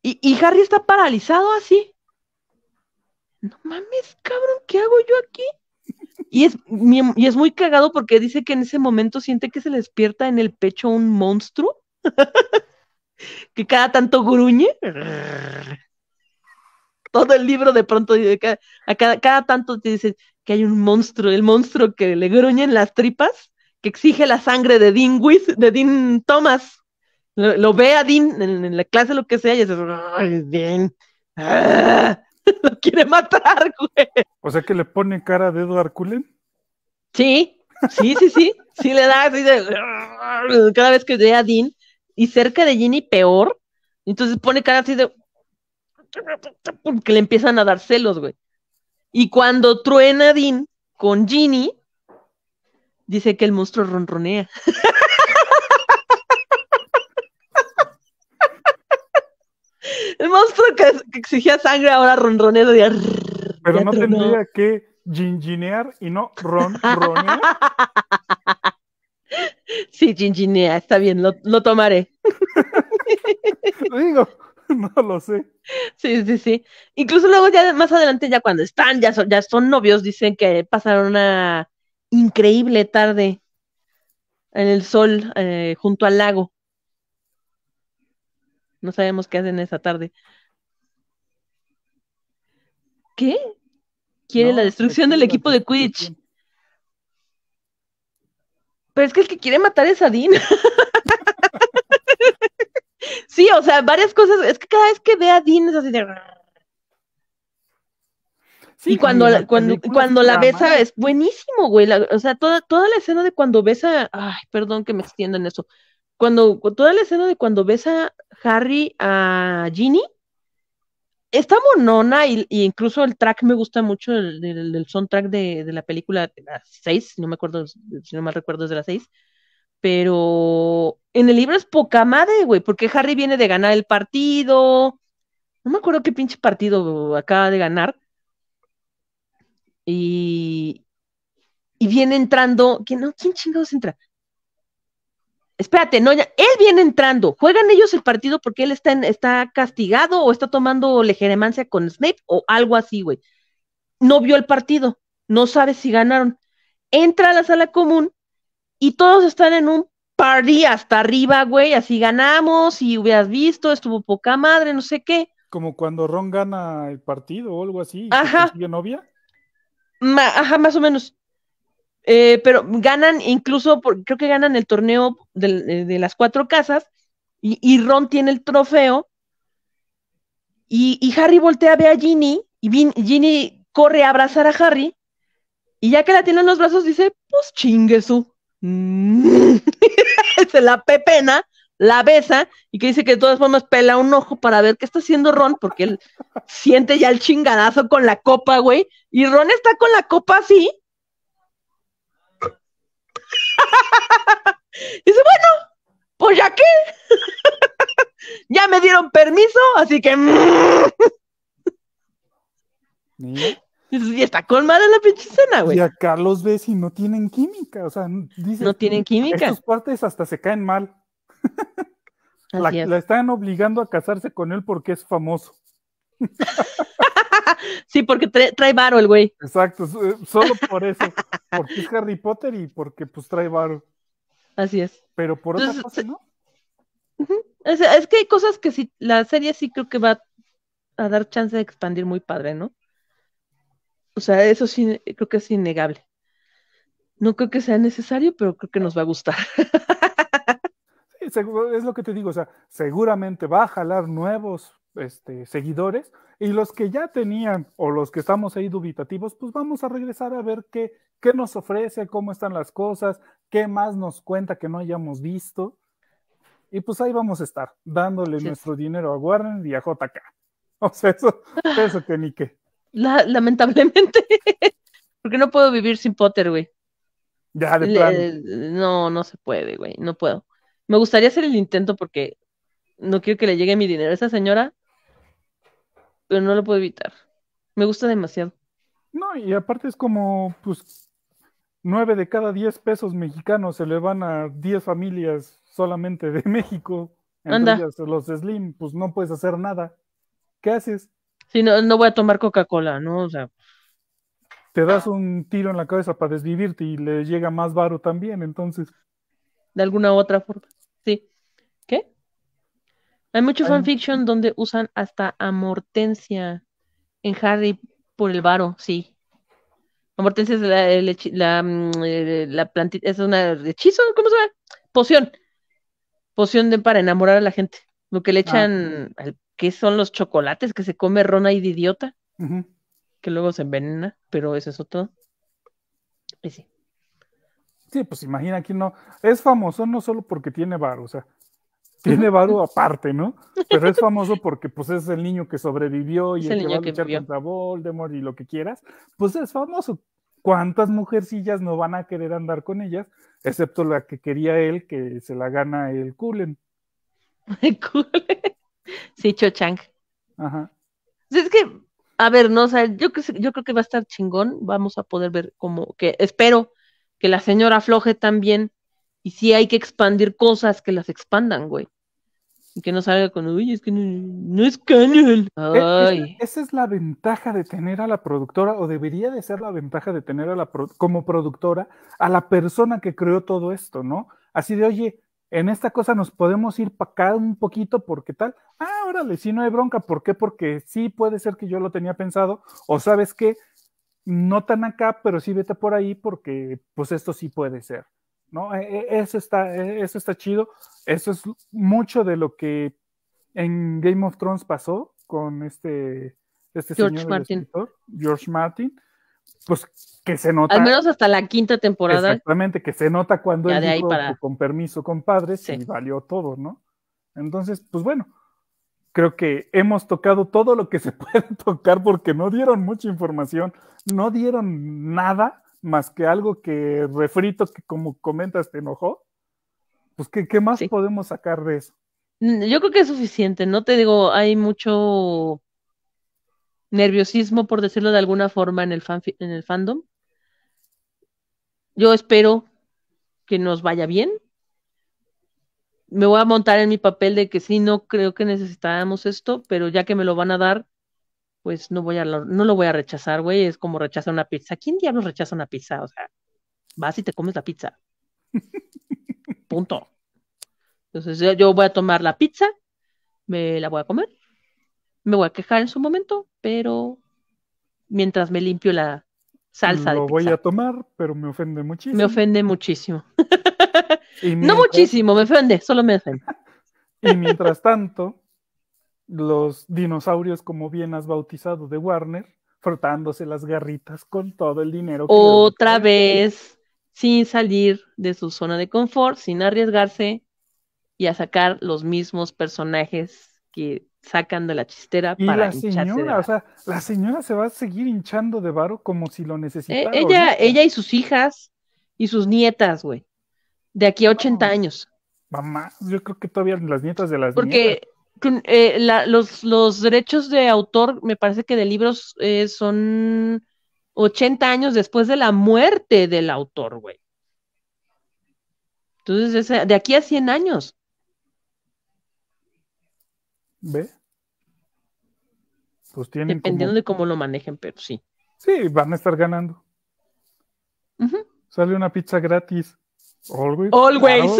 Y, Harry está paralizado así. No mames, cabrón, ¿qué hago yo aquí? Y es, y es muy cagado porque dice que en ese momento siente que se le despierta en el pecho un monstruo. que cada tanto gruñe. Todo el libro de pronto, a cada, cada tanto te dice que hay un monstruo, el monstruo que le gruñe en las tripas que exige la sangre de Dean, de Dean Thomas. Lo, ve a Dean en, la clase, lo que sea, y dice, ¡ay, Dean! ¡Ah! Lo quiere matar, güey. O sea que le pone cara de Edward Cullen. Sí, sí, sí, sí. Sí le da, así de, ah", cada vez que ve a Dean, y cerca de Ginny peor, entonces pone cara así de... que le empiezan a dar celos, güey. Y cuando truena Dean con Ginny, Dice que el monstruo ronronea. el monstruo que, exigía sangre ahora ronronea. Pero no tendría que ginginear y no ronronear. sí, ginginea, está bien, lo, lo tomaré. Digo, no lo sé. Sí, sí, sí. Incluso luego ya más adelante, ya cuando están, ya son, ya son novios, dicen que pasaron una increíble tarde en el sol eh, junto al lago. No sabemos qué hacen esa tarde. ¿Qué? Quiere la destrucción del equipo de Quidditch. Pero es que el que quiere matar es a Dean. sí, o sea, varias cosas. Es que cada vez que ve a Dean es así de y cuando, la, cuando, cuando la besa es buenísimo, güey. o sea, toda, toda la escena de cuando besa, ay, perdón que me extienda en eso. Cuando, toda la escena de cuando besa Harry a Ginny, está monona y, incluso el track me gusta mucho, el, soundtrack de, de, la película 6, no me acuerdo, si no mal recuerdo es de las seis. pero en el libro es poca madre, güey, porque Harry viene de ganar el partido, no me acuerdo qué pinche partido acaba de ganar, y, viene entrando, que no, ¿quién chingados entra? Espérate, no, él viene entrando. Juegan ellos el partido porque él está, está castigado o está tomando legeremancia con Snape o algo así, güey. No vio el partido, no sabe si ganaron. Entra a la sala común y todos están en un party hasta arriba, güey, así ganamos y hubieras visto, estuvo poca madre, no sé qué. Como cuando Ron gana el partido o algo así. Ajá. novia? ajá, más o menos. Eh, pero ganan incluso, creo que ganan el torneo eh, de, las cuatro casas y, Ron tiene el trofeo y, Harry voltea, a ver a Ginny y Ginny corre a abrazar a Harry y ya que la tiene en los brazos dice, pues chingue su. Se la pepena la besa y que dice que de todas formas pela un ojo para ver qué está haciendo Ron, porque él siente ya el chingadazo con la copa, güey, y Ron está con la copa así. y dice, bueno, pues ya qué, ya me dieron permiso, así que... Y está colmada la pinche cena, güey. Y a Carlos ves y no tienen química, o sea, no tienen química. sus partes hasta se caen mal la, están obligando a casarse con él porque es famoso. sí, porque trae, varo el güey. Exacto, eh, solo por eso, porque es Harry Potter y porque pues trae varo. Así es. Pero por otra cosa, ¿no? es, es, que hay cosas que sí, la serie sí creo que va a dar chance de expandir muy padre, ¿no? O sea, eso sí, creo que es innegable. No creo que sea necesario, pero creo que nos va a gustar. es lo que te digo, o sea, seguramente va a jalar nuevos este, seguidores y los que ya tenían o los que estamos ahí dubitativos, pues vamos a regresar a ver qué, nos ofrece, cómo están las cosas, qué más nos cuenta que no hayamos visto. Y pues ahí vamos a estar, dándole nuestro dinero a Warren y a JK. O sea, eso, eso que ni qué. lamentablemente, porque no puedo vivir sin Potter, güey. Ya, de plan. no, no se puede, güey, no puedo. Me gustaría hacer el intento porque no quiero que le llegue mi dinero a esa señora, pero no lo puedo evitar. Me gusta demasiado. No, y aparte es como, pues, nueve de cada diez pesos mexicanos se le van a diez familias solamente de México. Anda. los Slim, pues no puedes hacer nada. ¿Qué haces? Sí, no, no voy a tomar Coca-Cola, ¿no? O sea. Te das un tiro en la cabeza para desvivirte y le llega más varo también, entonces de alguna u otra forma. Sí. ¿Qué? Hay mucho fanfiction donde usan hasta Amortencia en Harry por el varo, sí. Amortencia es la, mm, la, plantita, es una hechizo, ¿cómo se llama? Poción. Poción de, para enamorar a la gente. Lo que le ah, echan, ¿Qué son los chocolates que se come Rona y de idiota, que luego se envenena, pero eso es otro. Y sí. Sí, pues imagina quién no. Es famoso no solo porque tiene varo, o sea, tiene varo aparte, ¿no? Pero es famoso porque pues es el niño que sobrevivió y el, que va a luchar contra Voldemort y lo que quieras, pues es famoso. ¿Cuántas mujercillas no van a querer andar con ellas? Excepto la que quería él, que se la gana el culen El Cullen. Sí, Cho Chang. Ajá. Pues, es que, a ver, no, o sea, yo, yo creo que va a estar chingón. Vamos a poder ver como que, espero que la señora afloje también. Y si hay que expandir cosas que las expandan, güey. Y que no salga con, uy, es que no, es canal. Eh, esa, es la ventaja de tener a la productora, o debería de ser la ventaja de tener a la como productora a la persona que creó todo esto, ¿no? Así de, oye, en esta cosa nos podemos ir para acá un poquito porque tal. Ah, órale, si no hay bronca. ¿Por qué? Porque sí puede ser que yo lo tenía pensado. O sabes qué, no tan acá, pero sí vete por ahí porque pues esto sí puede ser, ¿no? E, e, eso está, e, eso está chido, eso es mucho de lo que en Game of Thrones pasó con este, este George señor, Martin. George Martin, pues que se nota. Al menos hasta la quinta temporada. Exactamente, que se nota cuando él con permiso, con padres y valió todo, ¿no? Entonces, pues bueno, creo que hemos tocado todo lo que se puede tocar porque no dieron mucha información no dieron nada más que algo que refrito, que como comentas te enojó, pues ¿qué, qué más podemos sacar de eso? Mm, yo creo que es suficiente, ¿no? Te digo, hay mucho nerviosismo, por decirlo de alguna forma, en el, en el fandom. Yo espero que nos vaya bien. Me voy a montar en mi papel de que sí, no creo que necesitábamos esto, pero ya que me lo van a dar, pues no voy a lo, no lo voy a rechazar, güey, es como rechazar una pizza. ¿Quién diablos rechaza una pizza? O sea, vas y te comes la pizza. Punto. Entonces yo, voy a tomar la pizza, me la voy a comer, me voy a quejar en su momento, pero mientras me limpio la salsa lo de voy a tomar, pero me ofende muchísimo. Me ofende muchísimo. No muchísimo, me ofende, solo me ofende. y mientras tanto, los dinosaurios, como bien has bautizado, de Warner, frotándose las garritas con todo el dinero. Otra vez, sin salir de su zona de confort, sin arriesgarse y a sacar los mismos personajes que sacan de la chistera y la señora, o sea, la señora se va a seguir hinchando de varo como si lo eh, necesitara. ella, ella y sus hijas y sus nietas, güey. De aquí a 80 años. Mamá, yo creo que todavía las nietas de las Porque nietas. Eh, los, derechos de autor, me parece que de libros eh, son 80 años después de la muerte del autor, güey. Entonces, de aquí a 100 años. ¿Ve? Pues Dependiendo de cómo lo manejen, pero sí. Sí, van a estar ganando. Sale una pizza gratis. Always. Always.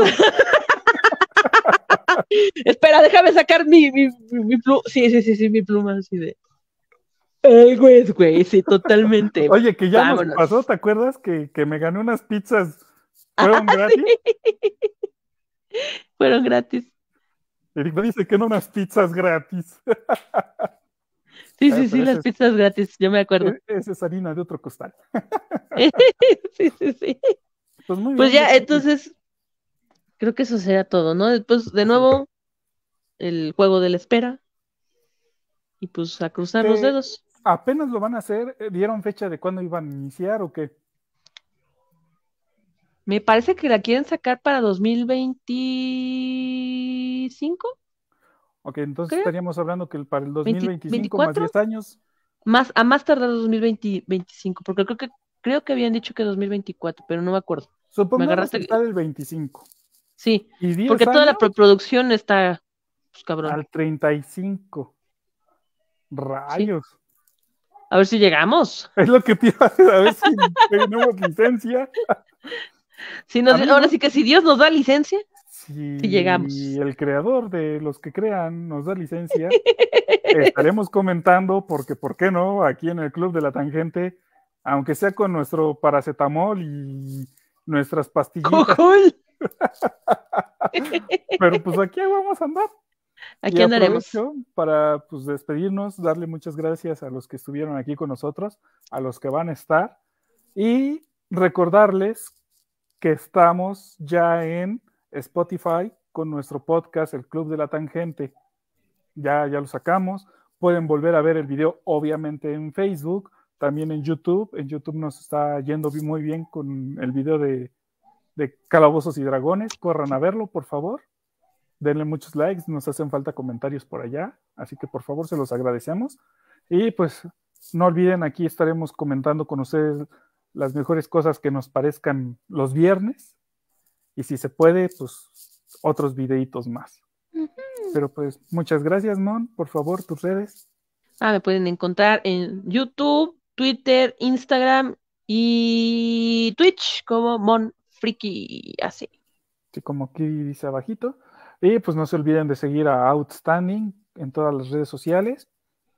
Espera, déjame sacar mi, mi, pluma. Sí, sí, sí, sí, mi pluma así de. El güey, güey, sí, totalmente. Oye, que ya nos pasó, ¿te acuerdas que, que me gané unas pizzas? ¿Fueron gratis? Fueron gratis. Eric dice que no unas pizzas gratis. Ah, sí, sí, sí, las pizzas gratis, yo me acuerdo. E-, Esa es harina de otro costal. sí, sí, sí. Pues, muy pues ya, entonces, Creo que eso será todo, ¿no? Después, de nuevo, el juego de la espera. Y pues a cruzar los eh, dedos. ¿Apenas lo van a hacer? Eh, ¿Dieron fecha de cuándo iban a iniciar o qué? Me parece que la quieren sacar para 2025. Ok, entonces estaríamos hablando que para el 2025 más 10 años. Más, a más tardar 2025, porque creo que creo que habían dicho que 2024, pero no me acuerdo. Supongo que está el 25. Sí, porque toda la producción está, pues, cabrón. Al 35. Rayos. A ver si llegamos. Es lo que te a ver si tenemos licencia. ahora sí que si Dios nos da licencia, si, llegamos. Y el creador de los que crean nos da licencia, estaremos comentando, porque ¿por qué no? Aquí en el Club de la Tangente, aunque sea con nuestro paracetamol y nuestras pastillitas. Pero pues aquí vamos a andar. Aquí andaremos. Para pues, despedirnos, darle muchas gracias a los que estuvieron aquí con nosotros, a los que van a estar y recordarles que estamos ya en Spotify con nuestro podcast El Club de la Tangente. Ya ya lo sacamos, pueden volver a ver el video obviamente en Facebook, también en YouTube. En YouTube nos está yendo muy bien con el video de de Calabozos y Dragones. Corran a verlo, por favor. Denle muchos likes, nos hacen falta comentarios por allá, así que por favor se los agradecemos. Y pues no olviden, aquí estaremos comentando con ustedes las mejores cosas que nos parezcan los viernes. Y si se puede, pues otros videitos más. Pero pues muchas gracias, Mon. Por favor, tus redes. Ah, me pueden encontrar en YouTube, Twitter, Instagram y Twitch como Mon friki así. Sí, como aquí dice abajito. Y pues no se olviden de seguir a Outstanding en todas las redes sociales.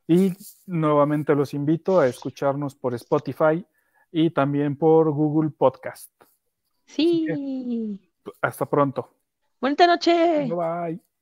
Y nuevamente los invito a escucharnos por Spotify y también por Google Podcast. Sí. Pues, hasta pronto. ¡Buenas noche. Bye. bye.